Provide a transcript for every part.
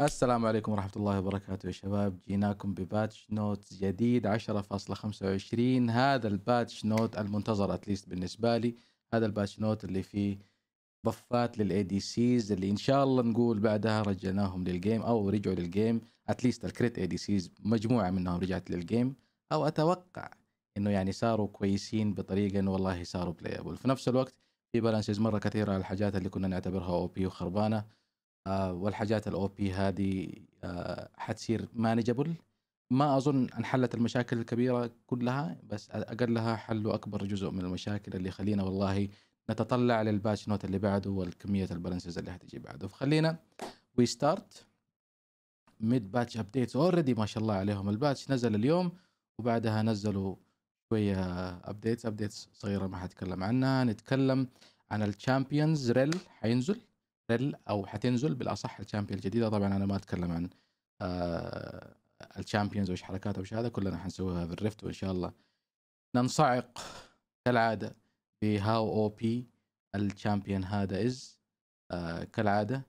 السلام عليكم ورحمة الله وبركاته يا شباب جيناكم بباتش نوت جديد 10.25 هذا الباتش نوت المنتظر اتليست بالنسبة لي هذا الباتش نوت اللي فيه بفات للاي دي سيز اللي ان شاء الله نقول بعدها رجعناهم للجيم او رجعوا للجيم اتليست الكريت اي دي سيز مجموعة منهم رجعت للجيم او اتوقع انه يعني صاروا كويسين بطريقة انه والله صاروا بلايبل في نفس الوقت في بالانسز مرة كثيرة على الحاجات اللي كنا نعتبرها او بي وخربانة آه، والحاجات الاو بي هذه آه، حتصير مانجبل ما اظن انحلت المشاكل الكبيره كلها بس اقلها حلوا اكبر جزء من المشاكل اللي يخلينا والله نتطلع للباتش نوت اللي بعده والكميه البالانسز اللي هتجي بعده فخلينا وي ستارت ميد باتش ابديتس اوريدي ما شاء الله عليهم الباتش نزل اليوم وبعدها نزلوا شويه ابديتس ابديتس صغيره ما حتكلم عنها نتكلم عن الشامبيونز ريل حينزل حتنزل او حتنزل بالاصح الشامبيون الجديده طبعا انا ما اتكلم عن آه الشامبيونز وايش حركاتها وايش هذا كلنا حنسويها في الريفت وان شاء الله ننصعق كالعاده بهاو او بي الشامبيون هذا از آه كالعاده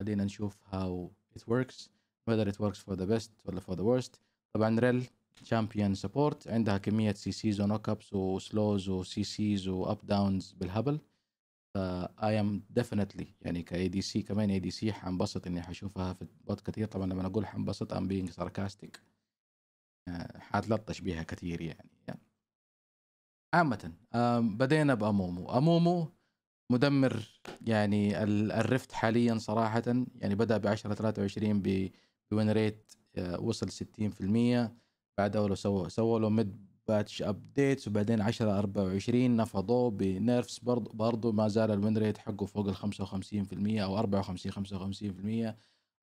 خلينا نشوف هاو ات وركس whether it works for the best ولا for the worst طبعا ريل شامبيون سبورت عندها كميه سي سيز ونوك ابس وسلوز وسي سيز واب داونز بالهبل فاي ام ديفنتلي يعني كاي دي سي كمان اي دي سي حنبسط اني حشوفها في بوت كثير طبعا لما اقول حنبسط آه، يعني، ام بينج ساركاستيك حتلطش بيها كثير يعني, يعني. عامة بدينا بأمومو أمومو مدمر يعني الرفت حاليا صراحة يعني بدأ ب 10 23 بوين ريت وصل 60% بعدها سووا سووا له ميد باتش ابديتس وبعدين 10 24 نفضوه بنيرفس برضه برضه ما زال الوين ريت حقه فوق ال 55% او 54 55%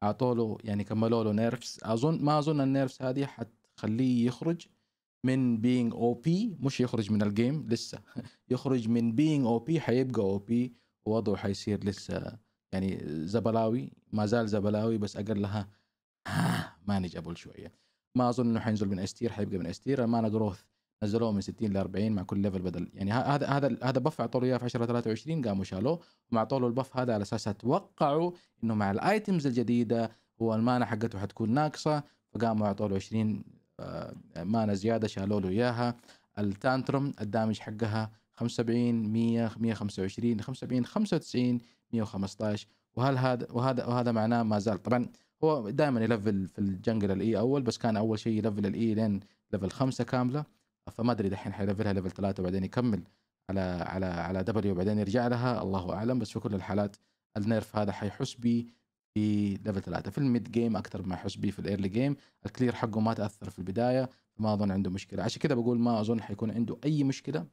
اعطوا له يعني كملوا له نيرفس اظن ما اظن النيرفس هذه حتخليه يخرج من بينج او بي مش يخرج من الجيم لسه يخرج من بينج او بي حيبقى او بي ووضعه حيصير لسه يعني زبلاوي ما زال زبلاوي بس اقلها آه، مانجابل شويه ما اظن انه حينزل من استير حيبقى من استير المانا جروث نزلوه من 60 ل 40 مع كل ليفل بدل يعني هذا هذا هذا بف اعطوا له اياه في 10 23 قاموا شالوه وعطوا له البف هذا على اساس اتوقعوا انه مع الايتمز الجديده هو المانا حقته حتكون ناقصه فقاموا اعطوا له 20 آه، مانا زياده شالوا له اياها التانترم الدامج حقها 75 100 125 75 95 115 وهل هذا وهذا وهذا معناه ما زال طبعا هو دائما يلفل في الجنجل الاي e اول بس كان اول شيء يلفل الاي e لين ليفل 5 كامله فما ادري دحين حيلفلها ليفل 3 وبعدين يكمل على على على دبليو وبعدين يرجع لها الله اعلم بس في كل الحالات النيرف هذا حيحس بي في ليفل 3 في الميد جيم اكثر ما يحس بي في الايرلي جيم الكلير حقه ما تاثر في البدايه ما اظن عنده مشكله عشان كذا بقول ما اظن حيكون عنده اي مشكله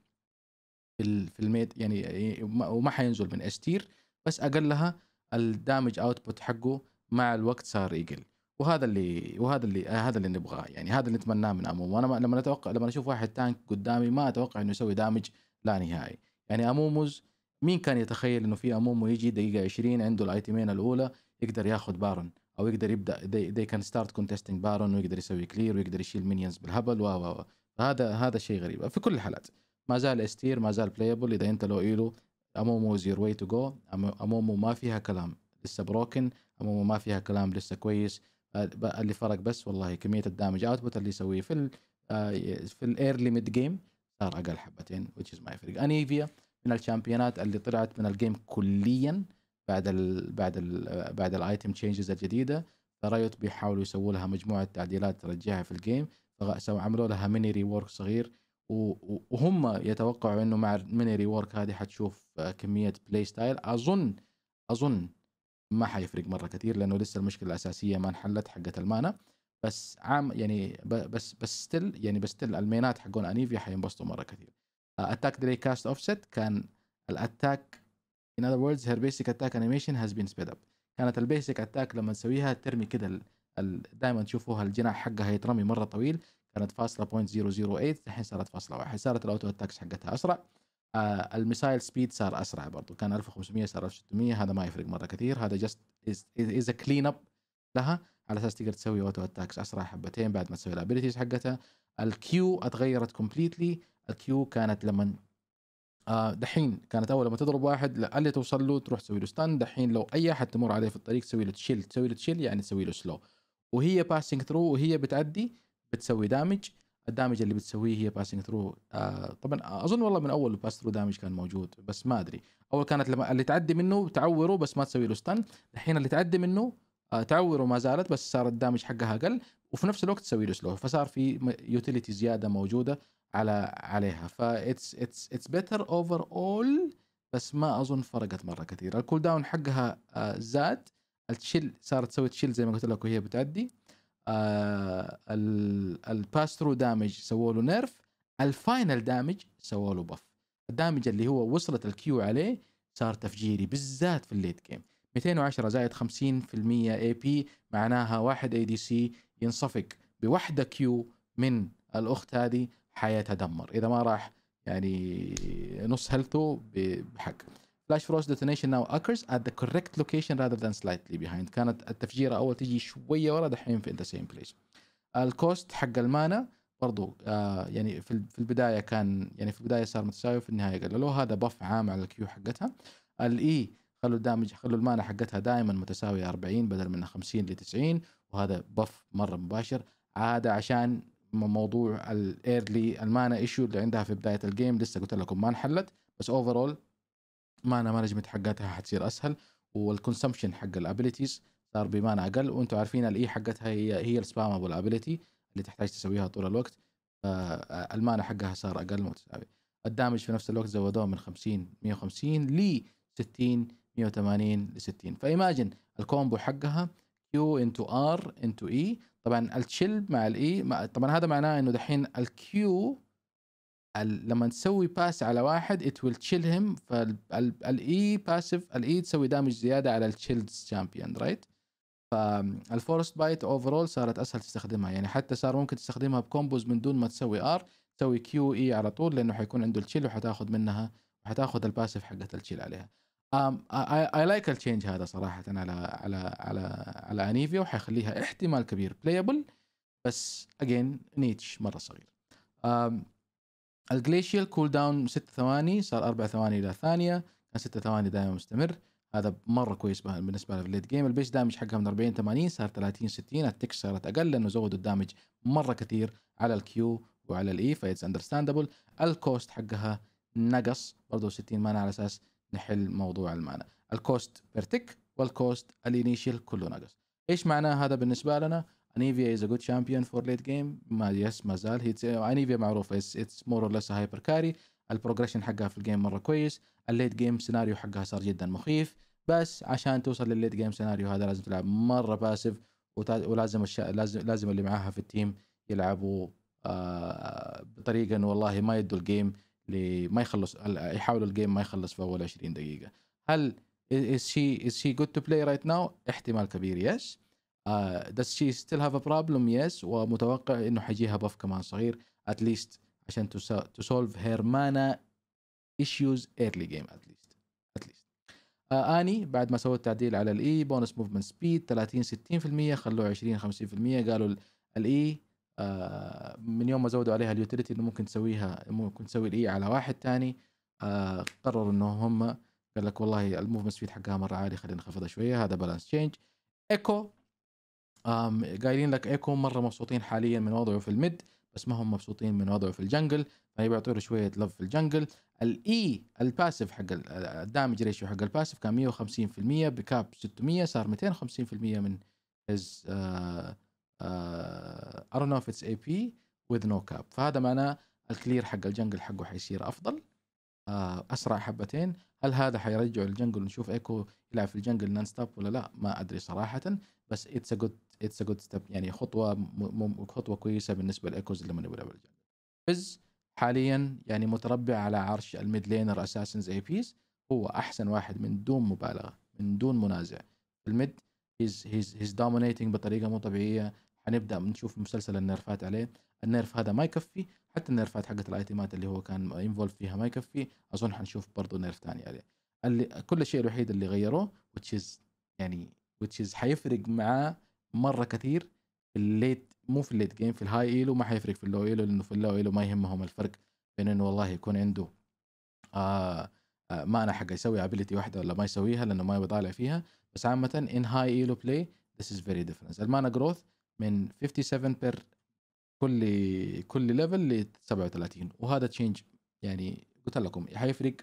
في في الميد يعني وما حينزل من استير بس اقلها الدامج اوتبوت حقه مع الوقت صار يقل وهذا اللي وهذا اللي آه، هذا اللي نبغاه يعني هذا اللي نتمناه من امومو انا لما اتوقع لما اشوف واحد تانك قدامي ما اتوقع انه يسوي دامج لا نهائي يعني اموموز مين كان يتخيل انه في امومو يجي دقيقه 20 عنده الايتمين الاولى يقدر ياخذ بارون او يقدر يبدا دي كان ستارت كونتستنج بارون ويقدر يسوي كلير ويقدر يشيل مينيونز بالهبل و هذا هذا شيء غريب في كل الحالات ما زال استير ما زال بلايبل اذا انت لو ايلو امومو از يور واي تو جو امومو ما فيها كلام لسه بروكن امومو ما فيها كلام لسه كويس آه، اللي فرق بس والله كميه الدامج اوتبوت اللي يسويه في آه، في الايرلي ميد جيم صار اقل حبتين which is ما يفرق انيفيا من الشامبيونات اللي طلعت من الجيم كليا بعد الـ بعد الـ آه، بعد الايتم تشينجز الجديده فرايوت بيحاولوا يسووا لها مجموعه تعديلات ترجعها في الجيم عملوا لها ميني ريورك صغير وهم يتوقعوا انه مع الميني ريورك هذه حتشوف كميه بلاي ستايل اظن اظن ما حيفرق مره كثير لانه لسه المشكله الاساسيه ما انحلت حقت المانا بس عام يعني بس بس ستيل يعني بس ستيل المينات حقون انيفيا حينبسطوا مره كثير اتاك ديلي كاست اوفست كان الاتاك ان اذر ووردز هير بيسك اتاك انيميشن هاز بين سبيد اب كانت البيسك اتاك لما تسويها ترمي كده دائما تشوفوها الجناح حقها يترمي مره طويل كانت فاصله 0.008 الحين صارت فاصله واحد صارت الاوتو اتاكس حقتها اسرع آه، الميسايل سبيد صار اسرع برضو كان 1500 صار 1600 هذا ما يفرق مره كثير هذا جست از كلين اب لها على اساس تقدر تسوي اوتو اتاكس اسرع حبتين بعد ما تسوي الابيلتيز حقتها الكيو اتغيرت كومبليتلي الكيو كانت لما آه دحين كانت اول لما تضرب واحد اللي توصل له تروح تسوي له ستان دحين لو اي احد تمر عليه في الطريق تسوي له تشيل تسوي له تشيل يعني تسوي له سلو وهي باسنج ثرو وهي بتعدي بتسوي دامج الدامج اللي بتسويه هي باسنج ثرو آه طبعا اظن والله من اول باس ثرو دامج كان موجود بس ما ادري اول كانت لما اللي تعدي منه تعوره بس ما تسوي له ستان الحين اللي تعدي منه آه تعوره ما زالت بس صار الدامج حقها اقل وفي نفس الوقت تسوي له سلو فصار في يوتيليتي زياده موجوده على عليها اتس اتس اتس بيتر اوفر اول بس ما اظن فرقت مره كثير الكول داون حقها آه زاد التشيل صارت تسوي تشيل زي ما قلت لك وهي بتعدي آه الباس ثرو دامج سووا له نيرف الفاينل دامج سووا له بف الدامج اللي هو وصلت الكيو عليه صار تفجيري بالذات في الليت جيم 210 زائد 50% اي بي معناها واحد اي دي سي ينصفق بوحده كيو من الاخت هذه حياتها دمر اذا ما راح يعني نص هلته بحق فلاش فروست ديتونيشن ناو اكرز ات ذا كوريكت لوكيشن راذر ذان سلايتلي بيهايند كانت التفجيره اول تجي شويه ورا دحين في ذا سيم بليس الكوست حق المانا برضو آه يعني في, في البدايه كان يعني في البدايه صار متساوي في النهايه قللوه له هذا بف عام على الكيو حقتها الاي e خلوا الدامج خلوا المانا حقتها دائما متساويه 40 بدل من 50 ل 90 وهذا بف مره مباشر عاد عشان موضوع الايرلي المانا ايشو اللي عندها في بدايه الجيم لسه قلت لكم ما انحلت بس اوفرول مانا مانجمنت حقتها حتصير اسهل والكونسمشن حق الابيلتيز صار بمعنى اقل وانتم عارفين الاي e حقتها هي هي السبامبل ابيليتي اللي تحتاج تسويها طول الوقت فالمانا حقها صار اقل متساوي الدامج في نفس الوقت زودوه من 50 150 ل 60 180 ل 60 فايماجن الكومبو حقها كيو انتو ار انتو اي طبعا التشيل مع الاي e، طبعا هذا معناه انه دحين الكيو لما تسوي باس على واحد ات ويل تشيل هيم فالاي باسيف الاي تسوي دامج زياده على التشيلد شامبيون رايت فالفورست بايت اوفرول صارت اسهل تستخدمها يعني حتى صار ممكن تستخدمها بكومبوز من دون ما تسوي ار تسوي كيو اي e على طول لانه حيكون عنده التشيل وحتاخذ منها وحتاخذ الباسيف حقت التشيل عليها اي لايك التشينج هذا صراحه على على على على انيفيا وحيخليها احتمال كبير بلايبل بس اجين نيتش مره صغير um, الجليشيال كول داون 6 ثواني صار 4 ثواني الى ثانيه كان 6 ثواني دائما مستمر هذا مره كويس بالنسبه للليد جيم البيس دامج حقها من 40 80 صار 30 60 التك صارت اقل لانه زودوا الدامج مره كثير على الكيو وعلى الاي فايتس اندرستاندبل الكوست حقها نقص برضه 60 مانا على اساس نحل موضوع المانا الكوست بير تك والكوست الانيشيال كله نقص ايش معناه هذا بالنسبه لنا انيفيا از ا جود شامبيون فور ليت جيم ما يس ما زال هي انيفيا معروفه اتس مور اور ليس هايبر كاري البروجريشن حقها في الجيم مره كويس الليت جيم سيناريو حقها صار جدا مخيف بس عشان توصل للليت جيم سيناريو هذا لازم تلعب مره باسف ولازم الشا... لازم لازم اللي معاها في التيم يلعبوا آه بطريقه انه والله ما يدوا الجيم لي ما يخلص يحاولوا الجيم ما يخلص في اول 20 دقيقه هل is she is she good to play right now احتمال كبير يس آه، does she still have a problem yes ومتوقع انه حيجيها باف كمان صغير اتليست عشان تو سولف هير مانا ايشوز ايرلي جيم اتليست اتليست اني بعد ما سويت تعديل على الاي بونس موفمنت سبيد 30 60% خلوه 20 50% قالوا الاي e، آه من يوم ما زودوا عليها اليوتيليتي انه ممكن تسويها ممكن تسوي الاي e على واحد ثاني آه قرروا انه هم قال لك والله الموفمنت سبيد حقها مره عالي خلينا نخفضها شويه هذا بالانس تشينج ايكو قايلين لك ايكو مره مبسوطين حاليا من وضعه في الميد بس ما هم مبسوطين من وضعه في الجنجل فيبي بيعطوا له شويه لف في الجنجل الاي e، الباسف حق الدامج ريشيو حق الباسف كان 150% بكاب 600 صار 250% من هز ارون اوف اتس اي بي وذ نو كاب فهذا معناه الكلير حق الجنجل حقه حيصير افضل آه، اسرع حبتين هل هذا حيرجع الجنجل ونشوف ايكو يلعب في الجنجل نان ستوب ولا لا ما ادري صراحه بس اتس ا جود اتس ا جود ستيب يعني خطوه م... خطوه كويسه بالنسبه للايكوز اللي من ليفل فز حاليا يعني متربع على عرش الميد لينر اساسنز اي بيس هو احسن واحد من دون مبالغه من دون منازع الميد هيز هيز هيز دومينيتنج بطريقه مو طبيعيه حنبدا نشوف مسلسل النيرفات عليه النيرف هذا ما يكفي حتى النيرفات حقت الايتمات اللي هو كان انفولف فيها ما يكفي اظن حنشوف برضه نيرف ثاني عليه اللي كل الشيء الوحيد اللي غيروه وتشيز يعني وتشيز حيفرق معاه مره كثير في الليت مو في الليت جيم في الهاي ايلو ما حيفرق في اللو ايلو لانه في اللو ايلو ما يهمهم الفرق بين انه والله يكون عنده آه آه ما انا حق يسوي ابيلتي واحده ولا ما يسويها لانه ما يطالع فيها بس عامه ان هاي ايلو بلاي ذس از فيري ديفرنس المانا جروث من 57 بير كل كل ليفل ل 37 وهذا تشينج يعني قلت لكم حيفرق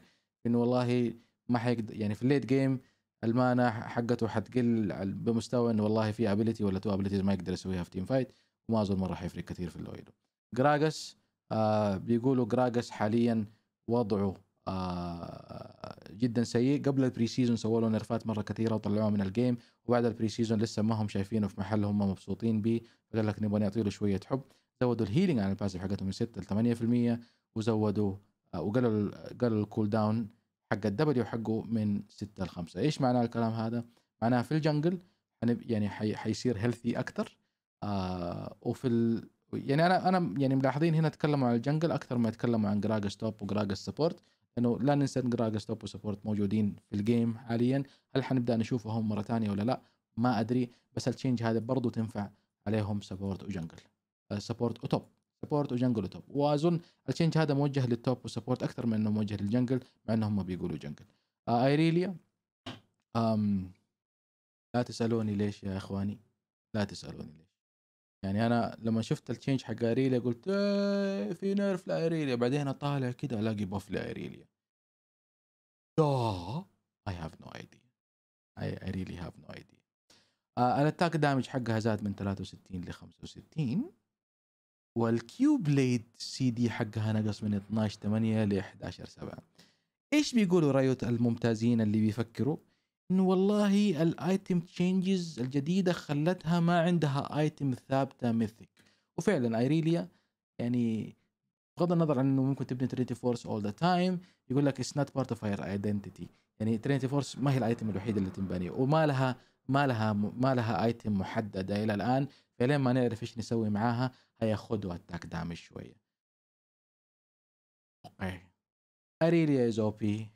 انه والله ما حيقدر يعني في الليت جيم المانا حقته حتقل بمستوى انه والله في ابيلتي ولا تو ابيلتيز ما يقدر يسويها في تيم فايت وما اظن راح يفرق كثير في اللويدو جراجس آه بيقولوا جراجس حاليا وضعه آه جدا سيء قبل البري سيزون سووا له نرفات مره كثيره وطلعوه من الجيم وبعد البري سيزون لسه ما هم شايفينه في محل هم مبسوطين به فقال لك نبغى نعطي له شويه حب زودوا الهيلينج عن الباسف حقته من 6 ل 8% وزودوا آه وقالوا قالوا الكول داون حق الدبليو حقه من 6 ل 5 ايش معنى الكلام هذا معناها في الجنجل يعني حي حيصير هيلثي اكثر آه وفي ال... يعني انا انا يعني ملاحظين هنا تكلموا عن الجنجل اكثر ما يتكلموا عن جراج ستوب وجراج سبورت انه لا ننسى ان جراج ستوب وسبورت موجودين في الجيم حاليا هل حنبدا نشوفهم مره ثانيه ولا لا ما ادري بس التشينج هذا برضو تنفع عليهم سبورت وجنجل سبورت وتوب سبورت وجنجل وتوب واظن التشينج هذا موجه للتوب وسبورت اكثر من انه موجه للجنجل مع انهم بيقولوا جنجل آه ايريليا أم لا تسالوني ليش يا اخواني لا تسالوني ليش يعني انا لما شفت التشينج حق ايريليا قلت ايه في نيرف لايريليا بعدين اطالع كده الاقي بوف لايريليا لا اي هاف نو ايديا اي ريلي هاف نو ايديا الاتاك دامج حقها زاد من 63 ل 65 والكيو بليد سي دي حقها نقص من 12 8 ل 11 7 ايش بيقولوا رايوت الممتازين اللي بيفكروا انه والله الايتم تشينجز الجديده خلتها ما عندها ايتم ثابته ميثك وفعلا ايريليا يعني بغض النظر عن انه ممكن تبني ترينتي فورس اول ذا تايم يقول لك اتس نوت بارت اوف هير ايدنتيتي يعني ترينتي فورس ما هي الايتم الوحيده اللي تنبني وما لها ما لها ما لها ايتم محدده الى الان فلين ما نعرف ايش نسوي معاها هياخدوا اتاك دامج شويه اوكي اريليا از او بي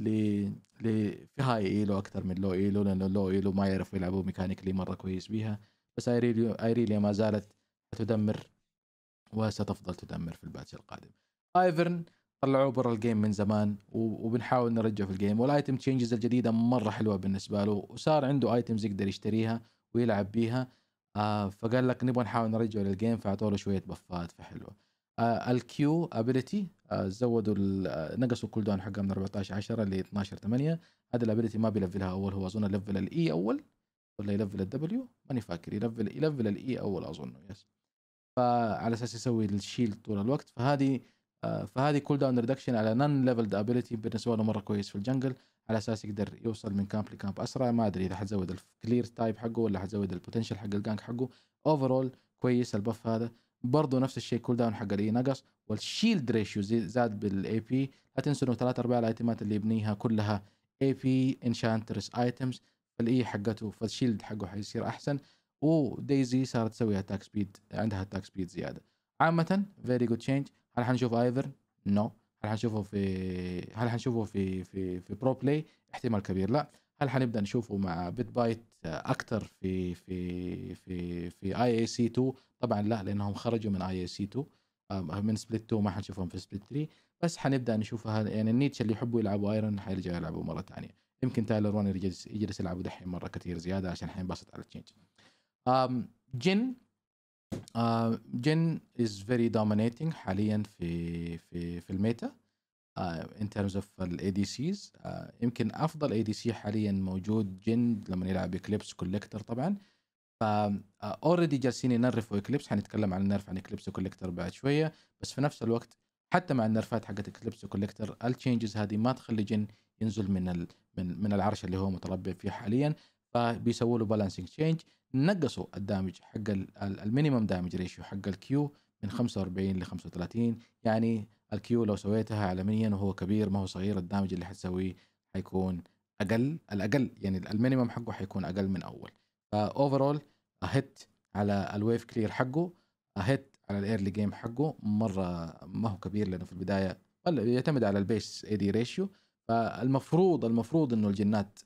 لي لي في هاي ايلو اكثر من لو ايلو لانه لو ايلو ما يعرفوا يلعبوا ميكانيكلي مره كويس بيها بس اريليا اريليا ما زالت تدمر وستفضل تدمر في الباتش القادم ايفرن طلعوه برا الجيم من زمان وبنحاول نرجعه في الجيم والايتم تشينجز الجديده مره حلوه بالنسبه له وصار عنده ايتمز يقدر يشتريها ويلعب بيها آه فقال لك نبغى نحاول نرجعه للجيم فاعطوا له شويه بفات فحلوه آه الكيو ابيلتي آه زودوا آه، نقصوا الكول دون حقها من 14 10 ل 12 8 هذا الابيلتي ما بيلفلها اول هو اظن لفل الاي e اول ولا يلفل الدبليو ماني فاكر يلفل يلفل الاي e اول اظن يس فعلى اساس يسوي الشيلد طول الوقت فهذه فهذه كول داون ريدكشن على نون ليفلد ابيلتي بالنسبه له مره كويس في الجنجل على اساس يقدر يوصل من كامب لكامب اسرع ما ادري اذا حتزود الكلير تايب حقه ولا حتزود البوتنشل حق الجانك حقه اوفرول كويس البف هذا برضه نفس الشيء كول داون حق الاي نقص والشيلد ريشيو زاد بالاي بي لا تنسوا انه ثلاث ارباع الايتمات اللي يبنيها كلها اي بي انشانترس ايتمز فالاي حقته فالشيلد حقه حيصير احسن ودايزي صارت تسوي اتاك سبيد عندها اتاك سبيد زياده عامه فيري جود تشينج هل حنشوف ايفرن؟ نو no. هل حنشوفه في هل حنشوفه في في في برو بلاي؟ احتمال كبير لا هل حنبدا نشوفه مع بيت بايت اكثر في في في في اي اي سي 2 طبعا لا لانهم خرجوا من اي اي سي 2 من سبليت 2 ما حنشوفهم في سبليت 3 بس حنبدا نشوفها يعني النيتش اللي يحبوا يلعبوا ايرون حيرجعوا يلعبوا مره ثانيه يمكن تايلر وان يجلس يجلس يلعبوا دحين مره كثير زياده عشان حينبسط على التشينج جن جن از فيري دومينيتنج حاليا في في في الميتا ان ترمز اوف الاي دي سيز يمكن افضل اي دي سي حاليا موجود جن لما يلعب اكليبس كوليكتر طبعا فا اوريدي آه، جالسين ينرفوا اكليبس حنتكلم عن النرف عن اكليبس كوليكتر بعد شويه بس في نفس الوقت حتى مع النرفات حقت اكليبس كوليكتر التشينجز هذه ما تخلي جن ينزل من ال... من من العرش اللي هو متربع فيه حاليا فبيسووا له بالانسنج تشينج نقصوا الدامج حق المينيمم دامج ريشيو حق الكيو من 45 ل 35 يعني الكيو لو سويتها عالميا وهو كبير ما هو صغير الدامج اللي حتسويه حيكون اقل الاقل يعني المينيمم حقه حيكون اقل من اول فاوفرول اهيت على الويف كلير حقه اهيت على الايرلي جيم حقه مره ما هو كبير لانه في البدايه يعتمد على البيس اي دي ريشيو فالمفروض المفروض انه الجنات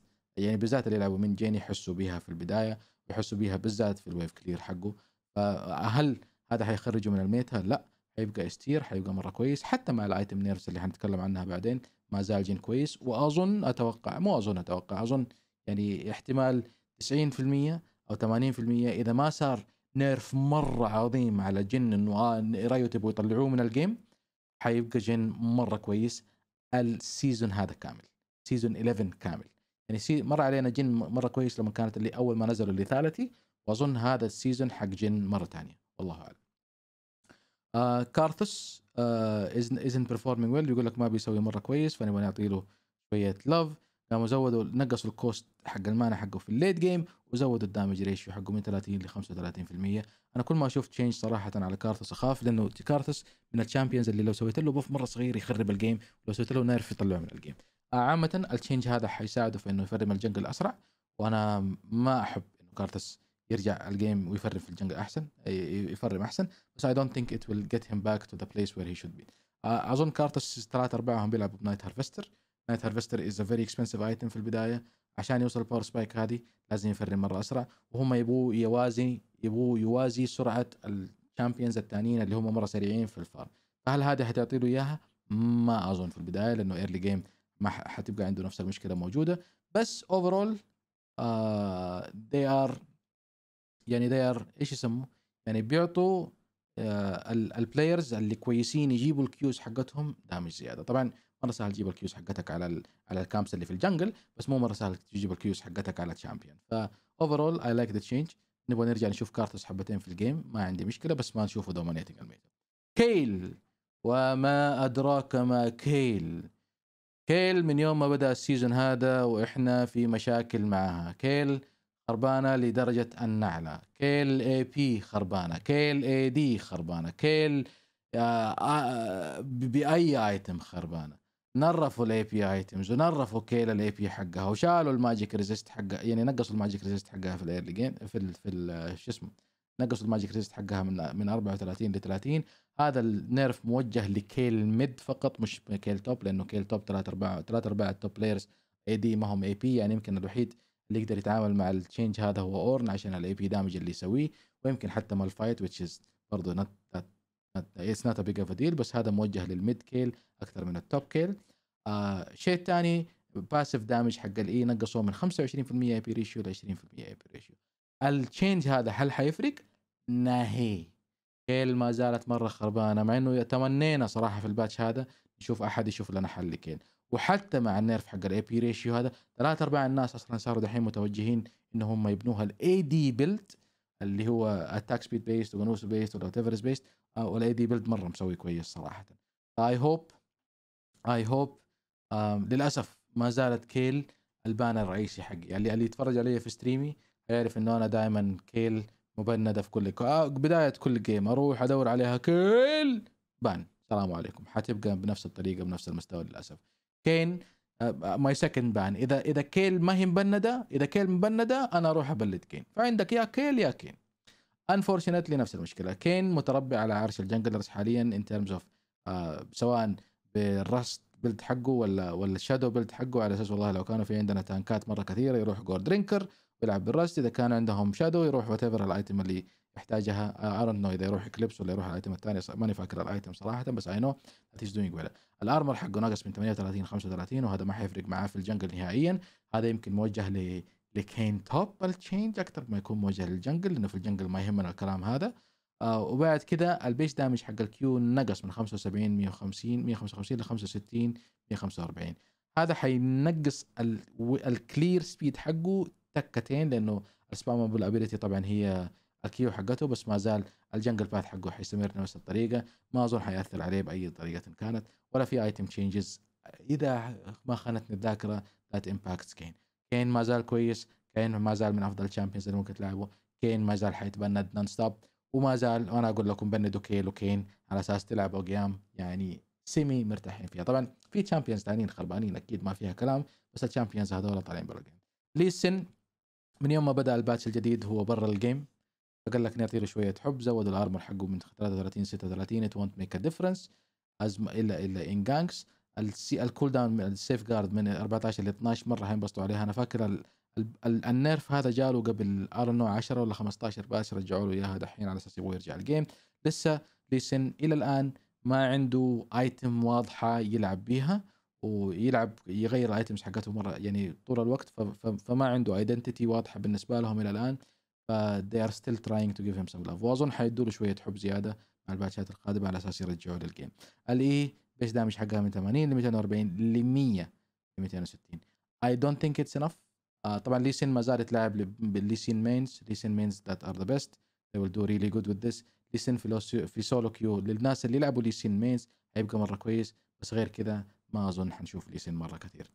يعني بالذات اللي يلعبوا من جين يحسوا بها في البدايه ويحسوا بها بالذات في الويف كلير حقه فهل هذا حيخرجه من الميتا؟ لا حيبقى استير حيبقى مره كويس حتى مع الايتم نيرس اللي حنتكلم عنها بعدين ما زال جين كويس واظن اتوقع مو اظن اتوقع اظن يعني احتمال 90% او 80% اذا ما صار نيرف مره عظيم على جن انه رايو تبغوا يطلعوه من الجيم حيبقى جن مره كويس السيزون هذا كامل سيزون 11 كامل يعني سي مر علينا جن مره كويس لما كانت اللي اول ما نزلوا اللي ثالثي واظن هذا السيزون حق جن مره ثانيه والله اعلم آه كارثوس ازن بيرفورمينج ويل يقول لك ما بيسوي مره كويس فنبغى نعطي له شويه لاف قاموا زودوا نقصوا الكوست حق المانا حقه في الليت جيم وزودوا الدامج ريشيو حقه من 30 ل 35% انا كل ما اشوف تشينج صراحه على كارثوس اخاف لانه كارثوس من الشامبيونز اللي لو سويت له بوف مره صغير يخرب الجيم لو سويت له نيرف يطلعه من الجيم عامة التشينج هذا حيساعده في انه يفرم الجنجل اسرع وانا ما احب انه كارتس يرجع الجيم ويفرم في الجنجل احسن يفرم احسن بس اي دونت ثينك ات ويل جيت هيم باك تو ذا بليس وير هي شود بي اظن كارتس ثلاث ارباعهم بيلعبوا بنايت هارفستر نايت هارفستر از ا فيري اكسبنسيف ايتم في البدايه عشان يوصل الباور سبايك هذه لازم يفرم مره اسرع وهم يبغوا يوازي يبغوا يوازي سرعه الشامبيونز الثانيين اللي هم مره سريعين في الفار فهل هذه حتعطي له اياها؟ ما اظن في البدايه لانه ايرلي جيم ما حتبقى عنده نفس المشكله موجوده بس اوفرول ذي ار يعني ذي ار ايش يسموه؟ يعني بيعطوا آه، البلايرز اللي كويسين يجيبوا الكيوز حقتهم دامج زياده طبعا مره سهل تجيب الكيوز حقتك على على الكامبس اللي في الجنجل بس مو مره سهل تجيب الكيوز حقتك على الشامبيون فاوفرول اي لايك ذا تشينج نبغى نرجع نشوف كارتس حبتين في الجيم ما عندي مشكله بس ما نشوفه دومينيتنج الميدان كيل وما ادراك ما كيل كيل من يوم ما بدا السيزون هذا واحنا في مشاكل معها كيل خربانه لدرجه النعله كيل اي بي خربانه كيل اي دي خربانه كيل آه، آه، باي ايتم خربانه نرفوا الاي بي ايتمز ونرفوا كيل الاي بي حقها وشالوا الماجيك ريزيست حقها يعني نقصوا الماجيك ريزيست حقها في الايرلي جيم في في شو اسمه نقصوا الماجيك ريزيست حقها من من 34 ل 30 هذا النيرف موجه لكيل ميد فقط مش كيل توب لانه كيل توب ثلاث ارباع ثلاث ارباع التوب بلايرز اي دي ما هم اي بي يعني يمكن الوحيد اللي يقدر يتعامل مع التشينج هذا هو اورن عشان الاي بي دامج اللي يسويه ويمكن حتى مال فايت which is برضه نت اتس نوت بيج اوف ديل بس هذا موجه للميد كيل اكثر من التوب كيل آه شيء ثاني باسف دامج حق الاي e نقصوه من 25% اي بي ريشيو ل 20% اي بي ريشيو التشينج هذا هل حيفرق؟ ناهي كيل ما زالت مره خربانه مع انه تمنينا صراحه في الباتش هذا نشوف احد يشوف لنا حل لكيل وحتى مع النيرف حق الاي بي ريشيو هذا ثلاث ارباع الناس اصلا صاروا دحين متوجهين ان هم يبنوها الاي دي بيلد اللي هو اتاك سبيد بيست ونوس بيست ولا بيست والاي دي بيلد مره مسوي كويس صراحه اي هوب اي هوب للاسف ما زالت كيل البانر الرئيسي حقي يعني اللي يتفرج علي في ستريمي يعرف انه انا دائما كيل مبندة في كل آه، بداية كل جيم أروح أدور عليها كل بان السلام عليكم حتبقى بنفس الطريقة بنفس المستوى للأسف كين ماي سكند بان اذا اذا كيل ما هي مبنده اذا كيل مبنده انا اروح ابلد كين فعندك يا كيل يا كين انفورشنتلي نفس المشكله كين متربع على عرش الجنجلرز حاليا ان ترمز اوف سواء بالرست بيلد حقه ولا ولا الشادو بيلد حقه على اساس والله لو كانوا في عندنا تانكات مره كثيره يروح جورد درينكر بيلعب بالراست اذا كان عندهم شادو يروح وات ايفر الايتم اللي يحتاجها ارون آه، نو اذا يروح كليبس ولا يروح الايتم الثاني ماني فاكر الايتم صراحه بس اي نو هيز دوينج الارمر حقه ناقص من 38 35 وهذا ما حيفرق معاه في الجنجل نهائيا هذا يمكن موجه ل لكين توب التشينج اكثر ما يكون موجه للجنجل لانه في الجنجل ما يهمنا الكلام هذا آه وبعد كذا البيش دامج حق الكيو نقص من 75 150 155 ل 65 145 هذا حينقص الكلير سبيد حقه تكتين لانه السبامبل ابيلتي طبعا هي الكيو حقته بس ما زال الجنجل باث حقه حيستمر نفس الطريقه ما اظن حياثر عليه باي طريقه كانت ولا في ايتم تشينجز اذا ما خانتني الذاكره ذات امباكت كين كين ما زال كويس كين ما زال من افضل الشامبيونز اللي ممكن تلعبه كين ما زال حيتبند نون ستوب وما زال وانا اقول لكم بندوا كيل وكين على اساس تلعبوا قيام يعني سيمي مرتاحين فيها طبعا في تشامبيونز ثانيين خربانين اكيد ما فيها كلام بس الشامبيونز هذول طالعين بالجيم ليسن من يوم ما بدا الباتش الجديد هو برا الجيم فقال لك نعطي له شويه حب زود الارمر حقه من 33 36 ات وونت ميك ا ديفرنس الا الا ان جانكس الكول داون السيف جارد من 14 ل 12 مره حينبسطوا عليها انا فاكر ال ال ال النيرف هذا جاله قبل نو 10 ولا 15 باتش رجعوا له اياها دحين على اساس يبغى يرجع الجيم لسه ليسن الى الان ما عنده ايتم واضحه يلعب بيها ويلعب يغير الايتمز حقته مره يعني طول الوقت فما عنده ايدنتيتي واضحه بالنسبه لهم الى الان ف they are still trying to give him some love واظن حيدوا له شويه حب زياده مع الباتشات القادمه على اساس يرجعوا للجيم الاي e بيس دامج حقها من 80 ل 240 ل 100 ل 260 اي دونت ثينك اتس انف طبعا لي سين ما زال يتلاعب باللي سين مينز لي سين مينز ذات ار ذا بيست they will do really good with this لي سين في, في سولو كيو للناس اللي يلعبوا لي سين مينز حيبقى مره كويس بس غير كذا ما اظن حنشوف الاسم مره كثير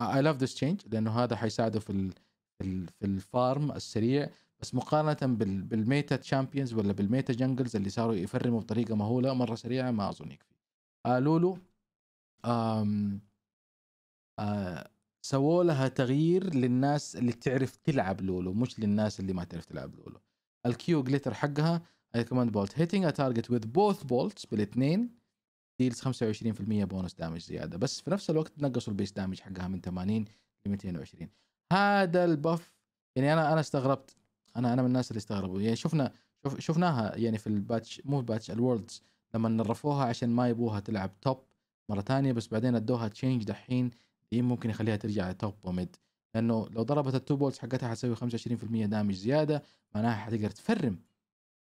اي لاف ذس تشينج لانه هذا حيساعده في الـ في الفارم السريع بس مقارنه بال بالميتا تشامبيونز ولا بالميتا جنجلز اللي صاروا يفرموا بطريقه مهوله مره سريعه ما اظن يكفي آه لولو آم آه سووا لها تغيير للناس اللي تعرف تلعب لولو مش للناس اللي ما تعرف تلعب لولو الكيو جليتر حقها اي command بولت هيتنج a وذ بوث بولتس بالاثنين ديلز 25% بونس دامج زياده بس في نفس الوقت نقصوا البيس دامج حقها من 80 ل 220 هذا البف يعني انا انا استغربت انا انا من الناس اللي استغربوا يعني شفنا شف شفناها يعني في الباتش مو باتش الوردز لما نرفوها عشان ما يبوها تلعب توب مره ثانيه بس بعدين ادوها تشينج دحين دي ممكن يخليها ترجع توب وميد لانه لو ضربت التو بولز حقتها حتسوي 25% دامج زياده معناها حتقدر تفرم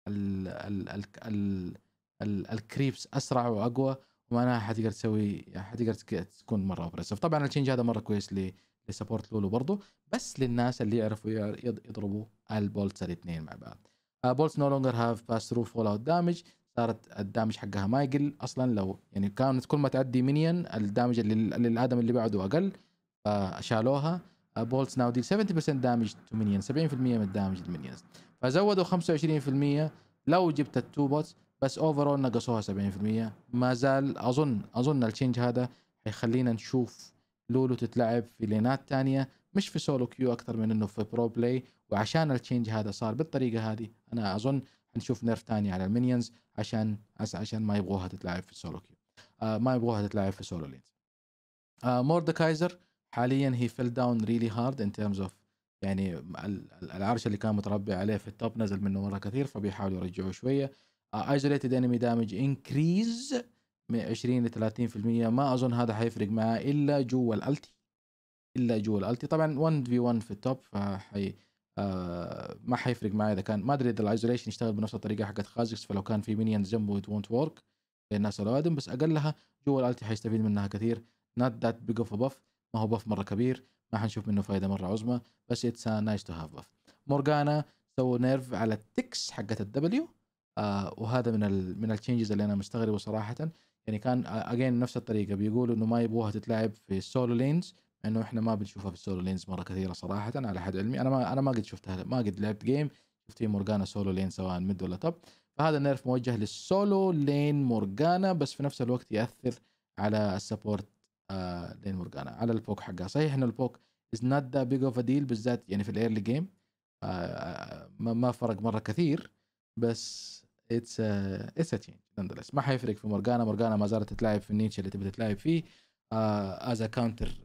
ال ال ال, ال الكريبس اسرع واقوى ومعناها حتقدر تسوي حتقدر تكون مره اوبريسف طبعا التشينج هذا مره كويس لسبورت لولو برضه بس للناس اللي يعرفوا يضربوا البولتس الاثنين مع بعض بولتس نو لونجر هاف باس ثرو فول اوت دامج صارت الدامج حقها ما يقل اصلا لو يعني كانت كل ما تعدي منين الدامج للادم اللي بعده اقل فشالوها بولتس ناو ديل 70% دامج تو منين 70% من الدامج للمينيونز فزودوا 25% لو جبت التو بوتس بس اوفرول نقصوها 70% ما زال اظن اظن التشينج هذا حيخلينا نشوف لولو تتلعب في لينات تانية مش في سولو كيو اكثر من انه في برو بلاي وعشان التشينج هذا صار بالطريقه هذه انا اظن حنشوف نيرف تاني على المينيونز عشان عشان ما يبغوها تتلعب في السولو كيو آه ما يبغوها تتلعب في سولو لينز آه كايزر حاليا هي فيل داون ريلي هارد ان تيرمز اوف يعني العرش اللي كان متربي عليه في التوب نزل منه مره كثير فبيحاولوا يرجعوه شويه ايزوليتد انمي دامج انكريز من 20 ل 30% ما اظن هذا حيفرق معاه الا جوا الالتي الا جوا الالتي طبعا 1 في 1 في التوب فحي آه ما حيفرق معي اذا كان ما ادري اذا الايزوليشن يشتغل بنفس الطريقه حقت خازكس فلو كان في مينيونز جنبه ات وونت ورك للناس الاوادم بس اقلها جوا الالتي حيستفيد منها كثير نوت ذات بيج اوف باف ما هو باف مره كبير ما حنشوف منه فائده مره عظمى بس اتس نايس تو هاف باف مورجانا سووا نيرف على التكس حقت الدبليو آه، وهذا من الـ من التشينجز اللي انا مستغربه صراحه يعني كان اجين آه، نفس الطريقه بيقولوا انه ما يبغوها تتلعب في السولو لينز انه احنا ما بنشوفها في السولو لينز مره كثيره صراحه على حد علمي انا ما انا ما قد شفتها ما قد لعبت جيم شفت فيه مورجانا سولو لين سواء ميد ولا توب فهذا النيرف موجه للسولو لين مورجانا بس في نفس الوقت ياثر على السبورت آه لين مورجانا على البوك حقها صحيح انه البوك از نوت ذا بيج اوف ديل بالذات يعني في الايرلي جيم آه, آه، ما فرق مره كثير بس اتس اتس تشينج نندلس ما حيفرق في مورجانا مورجانا ما زالت تتلاعب في النيتش اللي تبي تتلاعب فيه از كاونتر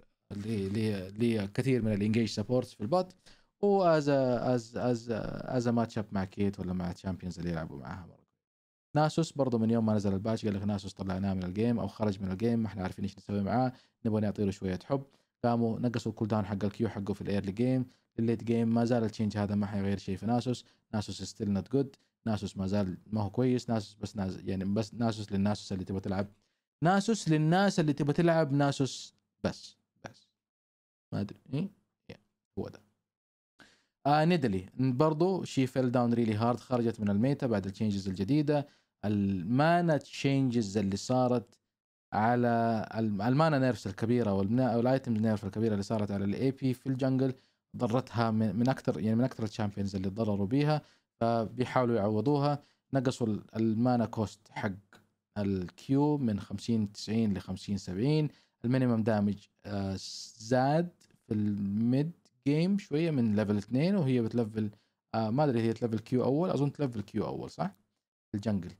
لكثير من الانجيج سبورتس في البوت واز از از از ماتش اب مع كيت ولا مع الشامبيونز اللي يلعبوا معاها ناسوس برضه من يوم ما نزل الباتش قال لك ناسوس طلعناه من الجيم او خرج من الجيم ما احنا عارفين ايش نسوي معاه نبغى نعطي له شويه حب قاموا نقصوا الكول داون حق الكيو حقه في الايرلي جيم الليت جيم ما زال التشينج هذا ما حيغير شيء في ناسوس ناسوس ستيل نوت جود ناسوس ما زال ما هو كويس ناسوس بس ناس يعني بس ناسوس للناسوس اللي تبغى تلعب ناسوس للناس اللي تبغى تلعب ناسوس بس بس ما ادري ايه, إيه. هو ده آه ندلي برضو شي فيل داون ريلي هارد خرجت من الميتا بعد التشينجز الجديده المانا تشينجز اللي صارت على المانا نيرفس الكبيره والايتم نيرف الكبيره اللي صارت على الاي بي في الجنجل ضرتها من, من اكثر يعني من اكثر الشامبيونز اللي تضرروا بيها فبيحاولوا يعوضوها نقصوا المانا كوست حق الكيو من 50 90 ل 50 70 المينيمم دامج آه، زاد في الميد جيم شويه من ليفل 2 وهي بتلفل آه، ما ادري هي تلفل كيو اول اظن تلفل كيو اول صح؟ الجنجل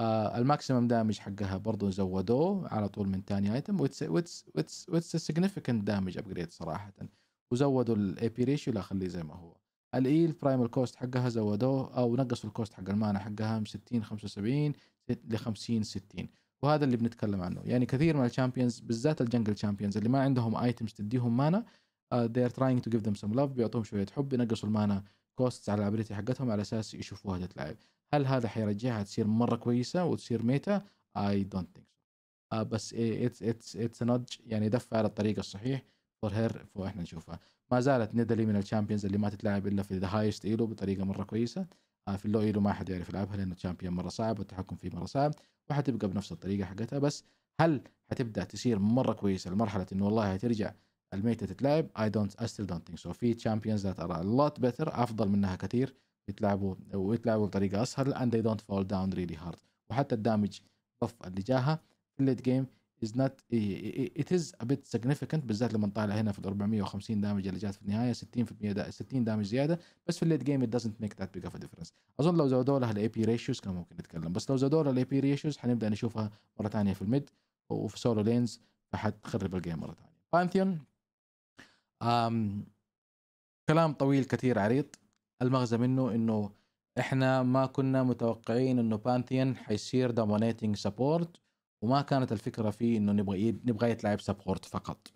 آه، الماكسيمم دامج حقها برضو زودوه على طول من ثاني ايتم واتس سيجنفكنت دامج ابجريد صراحه وزودوا الاي بي ريشيو لا خليه زي ما هو الاي البرايمال كوست حقها زودوه او نقصوا الكوست حق المانا حقها من 60 75 ل 50 60 وهذا اللي بنتكلم عنه يعني كثير من الشامبيونز بالذات الجنجل شامبيونز اللي ما عندهم ايتمز تديهم مانا آه، they are trying to give them some love بيعطوهم شويه حب ينقصوا المانا كوست على الابيلتي حقتهم على اساس يشوفوها تتلعب هل هذا حيرجعها تصير مره كويسه وتصير ميتا اي دونت ثينك بس اتس اتس اتس نودج يعني دفع على الطريق الصحيح فور هير فاحنا نشوفها ما زالت ندلي من الشامبيونز اللي ما تتلعب الا في ذا هايست ايلو بطريقه مره كويسه آه، في اللو ايلو ما حد يعرف يلعبها لانه الشامبيون مره صعب والتحكم فيه مره صعب وحتبقى بنفس الطريقه حقتها بس هل حتبدا تصير مره كويسه لمرحله انه والله هترجع الميتة تتلعب اي دونت اي ستيل دونت ثينك سو في تشامبيونز ذات ار لوت بيتر افضل منها كثير يتلعبوا ويتلعبوا بطريقه اسهل اند دي دونت فول داون ريلي هارد وحتى الدامج اوف اللي جاها في الليت جيم is not it is a bit significant بالذات لما نطالع هنا في ال 450 دامج اللي جات في النهايه 60% دا 60 دامج زياده بس في الليت جيم ات make ميك ذات بيج اوف ديفرنس اظن لو زودوا لها الاي بي ريشيوز كان ممكن نتكلم بس لو زودوا لها الاي بي ريشيوز حنبدا نشوفها مره ثانيه في الميد وفي سولو لينز فحتخرب الجيم مره ثانيه بانثيون um, كلام طويل كثير عريض المغزى منه انه احنا ما كنا متوقعين انه بانثيون حيصير دومينيتنج سبورت وما كانت الفكره في انه نبغى نبغى يتلعب سبورت فقط